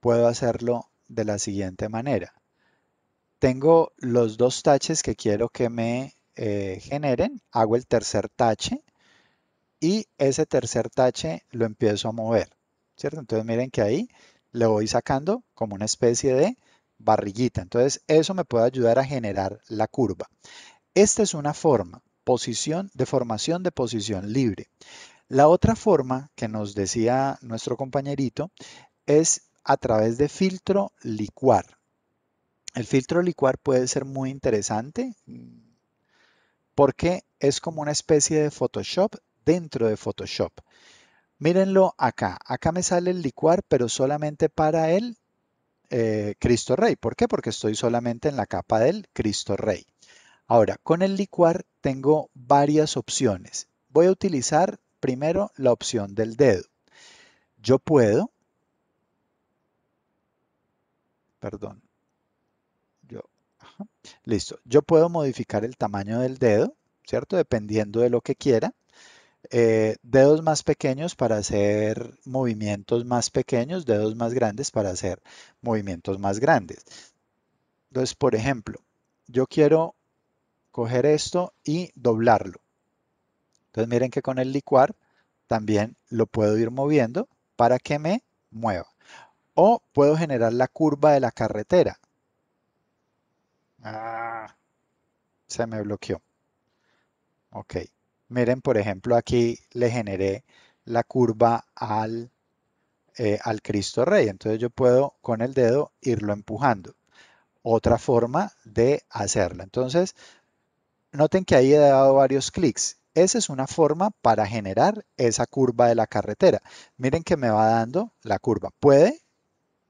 puedo hacerlo de la siguiente manera. Tengo los dos taches que quiero que me eh, generen. Hago el tercer tache y ese tercer tache lo empiezo a mover. ¿cierto? Entonces miren que ahí le voy sacando como una especie de barriguita. Entonces eso me puede ayudar a generar la curva. Esta es una forma posición de formación de posición libre. La otra forma que nos decía nuestro compañerito es a través de filtro licuar. El filtro licuar puede ser muy interesante porque es como una especie de Photoshop dentro de Photoshop. Mírenlo acá. Acá me sale el licuar, pero solamente para el eh, Cristo Rey. ¿Por qué? Porque estoy solamente en la capa del Cristo Rey. Ahora, con el licuar tengo varias opciones. Voy a utilizar Primero, la opción del dedo. Yo puedo, perdón, yo, listo, yo puedo modificar el tamaño del dedo, ¿cierto? Dependiendo de lo que quiera. Eh, dedos más pequeños para hacer movimientos más pequeños, dedos más grandes para hacer movimientos más grandes. Entonces, por ejemplo, yo quiero coger esto y doblarlo. Entonces miren que con el licuar también lo puedo ir moviendo para que me mueva. O puedo generar la curva de la carretera. Ah, se me bloqueó. Ok. Miren, por ejemplo, aquí le generé la curva al, eh, al Cristo Rey. Entonces yo puedo con el dedo irlo empujando. Otra forma de hacerlo. Entonces, noten que ahí he dado varios clics esa es una forma para generar esa curva de la carretera. Miren que me va dando la curva. Puede,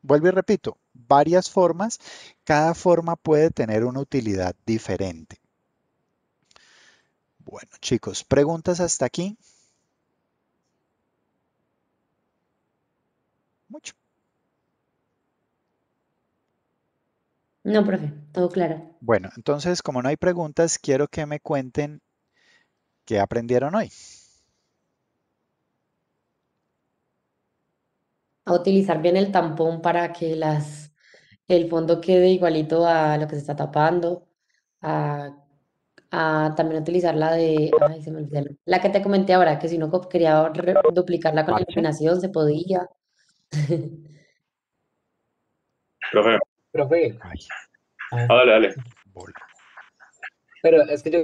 vuelvo y repito, varias formas. Cada forma puede tener una utilidad diferente. Bueno, chicos, preguntas hasta aquí. Mucho. No, profe, todo claro. Bueno, entonces, como no hay preguntas, quiero que me cuenten ¿Qué aprendieron hoy? A utilizar bien el tampón para que las, el fondo quede igualito a lo que se está tapando. A, también utilizar la de. La que te comenté ahora, que si no quería duplicarla con la iluminación, se podía. Profe. Profe. Ah, dale, dale. Pero es que yo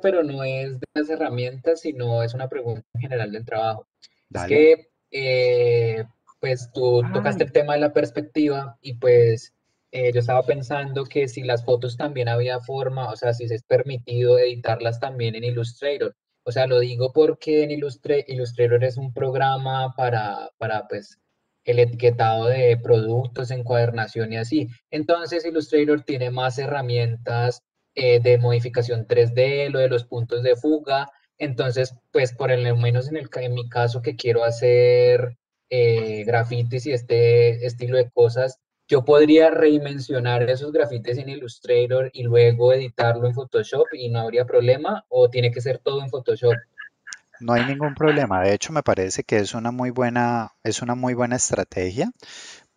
pero no es de las herramientas, sino es una pregunta en general del trabajo. Es que, eh, pues tú ah. tocaste el tema de la perspectiva y pues eh, yo estaba pensando que si las fotos también había forma, o sea, si se es permitido editarlas también en Illustrator. O sea, lo digo porque en Illustre, Illustrator es un programa para, para pues, el etiquetado de productos, encuadernación y así. Entonces, Illustrator tiene más herramientas eh, de modificación 3D, lo de los puntos de fuga. Entonces, pues por lo menos en, el, en mi caso que quiero hacer eh, grafitis y este estilo de cosas, yo podría redimensionar esos grafitis en Illustrator y luego editarlo en Photoshop y no habría problema o tiene que ser todo en Photoshop. No hay ningún problema. De hecho, me parece que es una muy buena, es una muy buena estrategia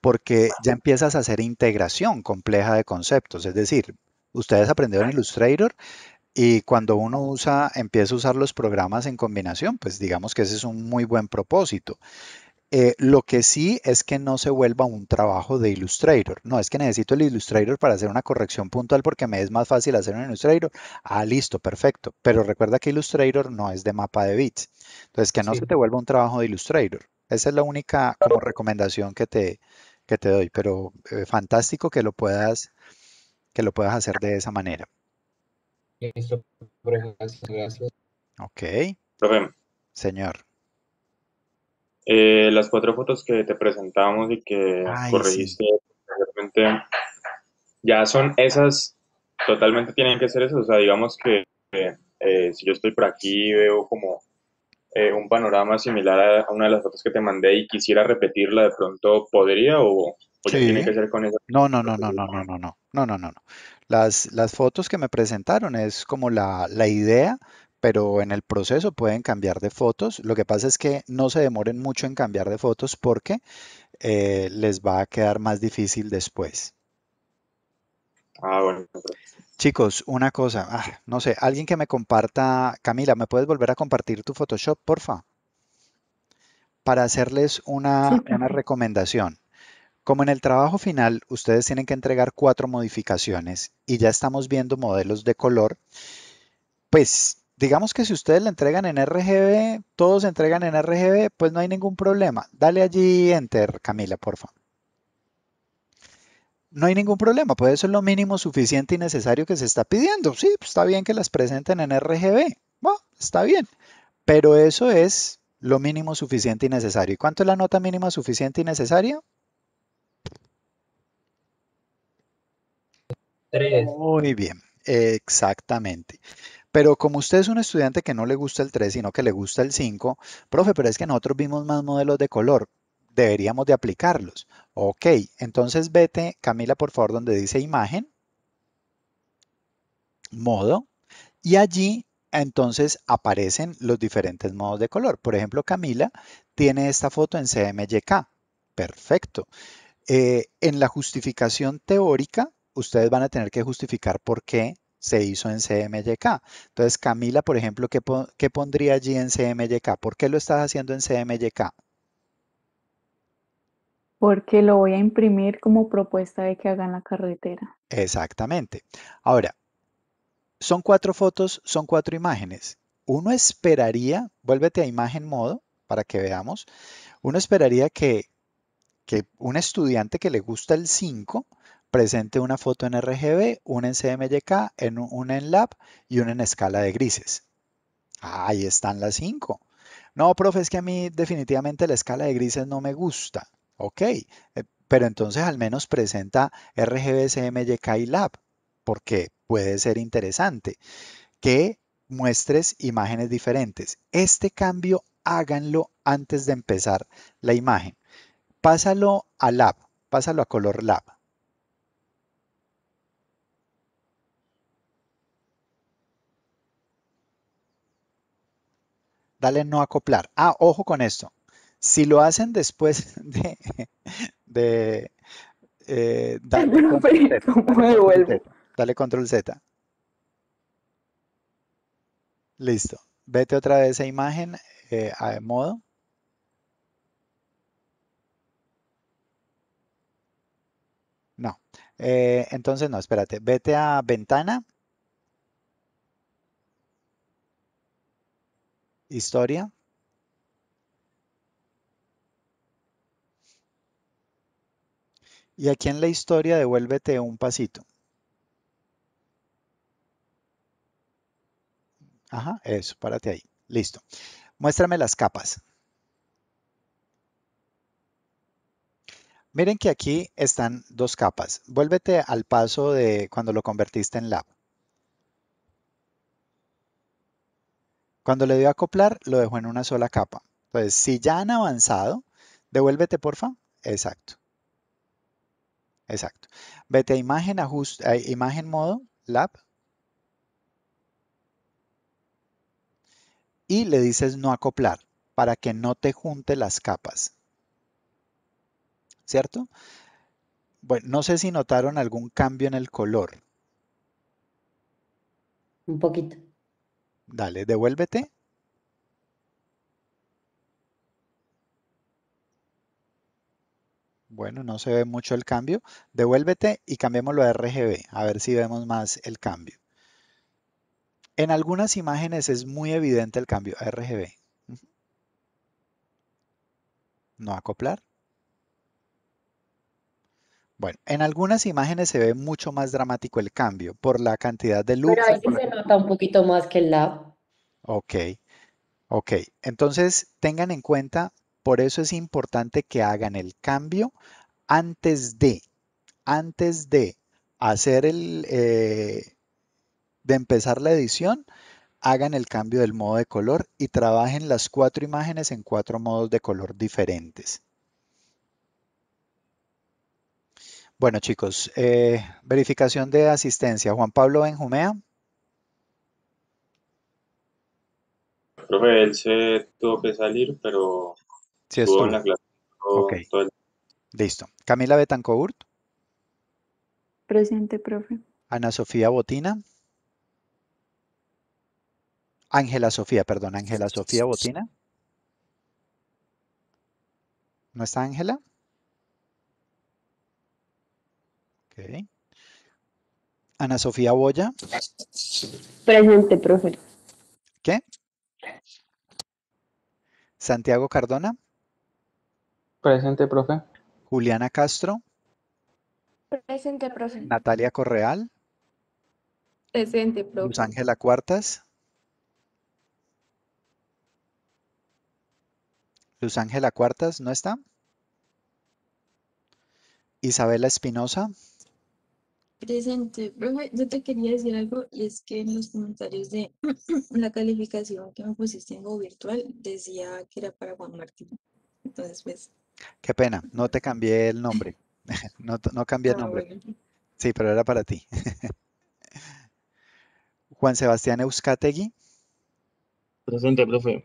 porque ya empiezas a hacer integración compleja de conceptos. Es decir, ustedes aprendieron ah. Illustrator y cuando uno usa, empieza a usar los programas en combinación, pues digamos que ese es un muy buen propósito. Eh, lo que sí es que no se vuelva un trabajo de Illustrator. No, es que necesito el Illustrator para hacer una corrección puntual porque me es más fácil hacer un Illustrator. Ah, listo, perfecto. Pero recuerda que Illustrator no es de mapa de bits. Entonces, que no se te vuelva un trabajo de Illustrator. Esa es la única recomendación que te, te doy. Pero eh, fantástico que lo puedas que lo puedas hacer de esa manera. Listo, Ok. Profe. Señor. Eh, las cuatro fotos que te presentamos y que corregiste ya son esas, totalmente tienen que ser esas. O sea, digamos que eh, eh, si yo estoy por aquí y veo como un panorama similar a una de las fotos que te mandé y quisiera repetirla de pronto, ¿podría o, pues no, no, no, no, no, no, no, no, no, no, no. Las, las fotos que me presentaron es como la, idea, pero en el proceso pueden cambiar de fotos. Lo que pasa es que no se demoren mucho en cambiar de fotos porque eh, les va a quedar más difícil después. Ah, bueno. Chicos, una cosa, ah, no sé, alguien que me comparta, Camila, ¿me puedes volver a compartir tu Photoshop, porfa? Para hacerles una, una recomendación. Como en el trabajo final, ustedes tienen que entregar cuatro modificaciones y ya estamos viendo modelos de color, pues digamos que si ustedes la entregan en RGB, todos entregan en RGB, pues no hay ningún problema. Dale allí Enter, Camila, por favor. No hay ningún problema, pues eso es lo mínimo suficiente y necesario que se está pidiendo. Sí, pues está bien que las presenten en RGB, bueno, está bien, pero eso es lo mínimo suficiente y necesario. ¿Y cuánto es la nota mínima suficiente y necesaria? Muy bien, exactamente. Pero como usted es un estudiante que no le gusta el 3, sino que le gusta el 5, profe, pero es que nosotros vimos más modelos de color, deberíamos de aplicarlos. Ok, entonces vete, Camila, por favor, donde dice imagen, modo, y allí entonces aparecen los diferentes modos de color. Por ejemplo, Camila tiene esta foto en CMYK. Perfecto. Eh, en la justificación teórica, ustedes van a tener que justificar por qué se hizo en CMYK. Entonces, Camila, por ejemplo, ¿qué, pondría allí en CMYK? ¿Por qué lo estás haciendo en CMYK? Porque lo voy a imprimir como propuesta de que hagan la carretera. Exactamente. Ahora, son cuatro fotos, son cuatro imágenes. Uno esperaría, vuélvete a imagen modo para que veamos, uno esperaría que, que un estudiante que le gusta el 5 presente una foto en RGB, una en CMYK, en una en LAB y una en escala de grises. Ahí están las cinco. No, profe, es que a mí definitivamente la escala de grises no me gusta. Ok, eh, pero entonces al menos presenta RGB, CMYK y LAB, porque puede ser interesante que muestres imágenes diferentes. Este cambio háganlo antes de empezar la imagen. Pásalo a Lab, pásalo a Color Lab. dale no acoplar. Ah, ojo con esto. Si lo hacen después de, de dale, control Z, Listo. Vete otra vez a imagen, eh, a modo. No. Eh, entonces no, espérate. Vete a ventana historia y aquí en la historia devuélvete un pasito. Ajá, eso, párate ahí. Listo. Muéstrame las capas. Miren que aquí están dos capas. Vuélvete al paso de cuando lo convertiste en lab. Cuando le dio a acoplar, lo dejó en una sola capa. Entonces, si ya han avanzado, devuélvete, porfa. Exacto. Exacto. Vete a imagen, ajuste, a imagen modo, lab. Y le dices no acoplar para que no te junte las capas. ¿Cierto? Bueno, no sé si notaron algún cambio en el color. Un poquito. Dale, devuélvete. Bueno, no se ve mucho el cambio. Devuélvete y cambiémoslo a RGB, a ver si vemos más el cambio. En algunas imágenes es muy evidente el cambio a RGB. No acoplar. Bueno, en algunas imágenes se ve mucho más dramático el cambio por la cantidad de luz. Pero ahí se nota un poquito más que el lab. Ok, ok. Entonces tengan en cuenta, por eso es importante que hagan el cambio antes de, antes de hacer el, eh, de empezar la edición, hagan el cambio del modo de color y trabajen las cuatro imágenes en cuatro modos de color diferentes. Bueno, chicos, eh, verificación de asistencia. Juan Pablo Benjumea. Profe, él se tuvo que salir, pero sí, clase. Listo. Camila Betancourt. Presente, profe. Ana Sofía Botina. Ángela Sofía, perdón, Ángela Sofía Botina. ¿No está Ángela? Ana Sofía Boya. Presente, profe. ¿Qué? Santiago Cardona. Presente, profe. Juliana Castro. Presente, profe. Natalia Correal. Presente, profe. Luz Ángela Cuartas. Luz Ángela Cuartas, ¿no está? Isabela Espinosa. Presente, profe, yo te quería decir algo y es que en los comentarios de la calificación que me pusiste en Go Virtual decía que era para Juan Martín. Entonces, pues. Qué pena, no te cambié el nombre. No, no cambié el ah, nombre. Sí, pero era para ti. Juan Sebastián Euskategui. Presente, profe.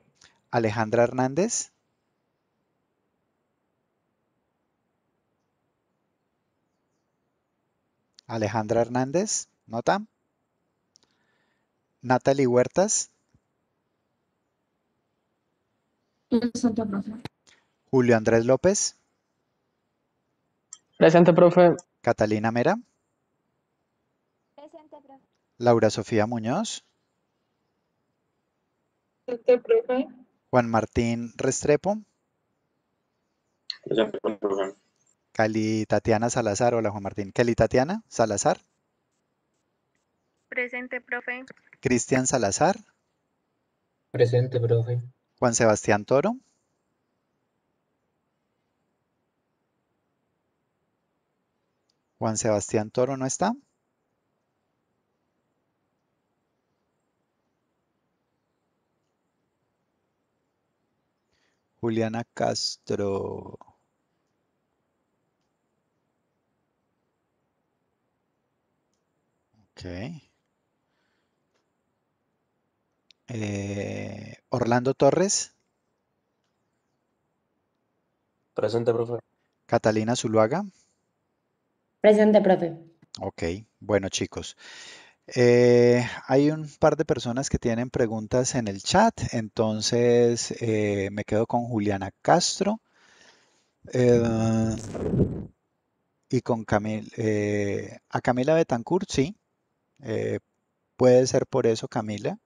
Alejandra Hernández. Alejandra Hernández, nota. Natalie Huertas. Presente, profe. Julio Andrés López. Presente, profe. Catalina Mera. Presente, profe. Laura Sofía Muñoz. Presente, profe. Juan Martín Restrepo. Presente, profe. Cali Tatiana Salazar. Hola, Juan Martín. Kali Tatiana Salazar. Presente, profe. Cristian Salazar. Presente, profe. Juan Sebastián Toro. Juan Sebastián Toro no está. Juliana Castro. Okay. Eh, Orlando Torres. Presente, profe. Catalina Zuluaga. Presente, profe. Ok, bueno chicos. Eh, hay un par de personas que tienen preguntas en el chat, entonces eh, me quedo con Juliana Castro y con Camil, a Camila Betancourt, sí. Eh, puede ser por eso, Camila.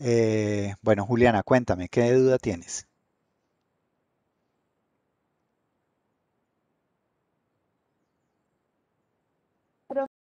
Eh, bueno, Juliana, cuéntame, ¿qué duda tienes?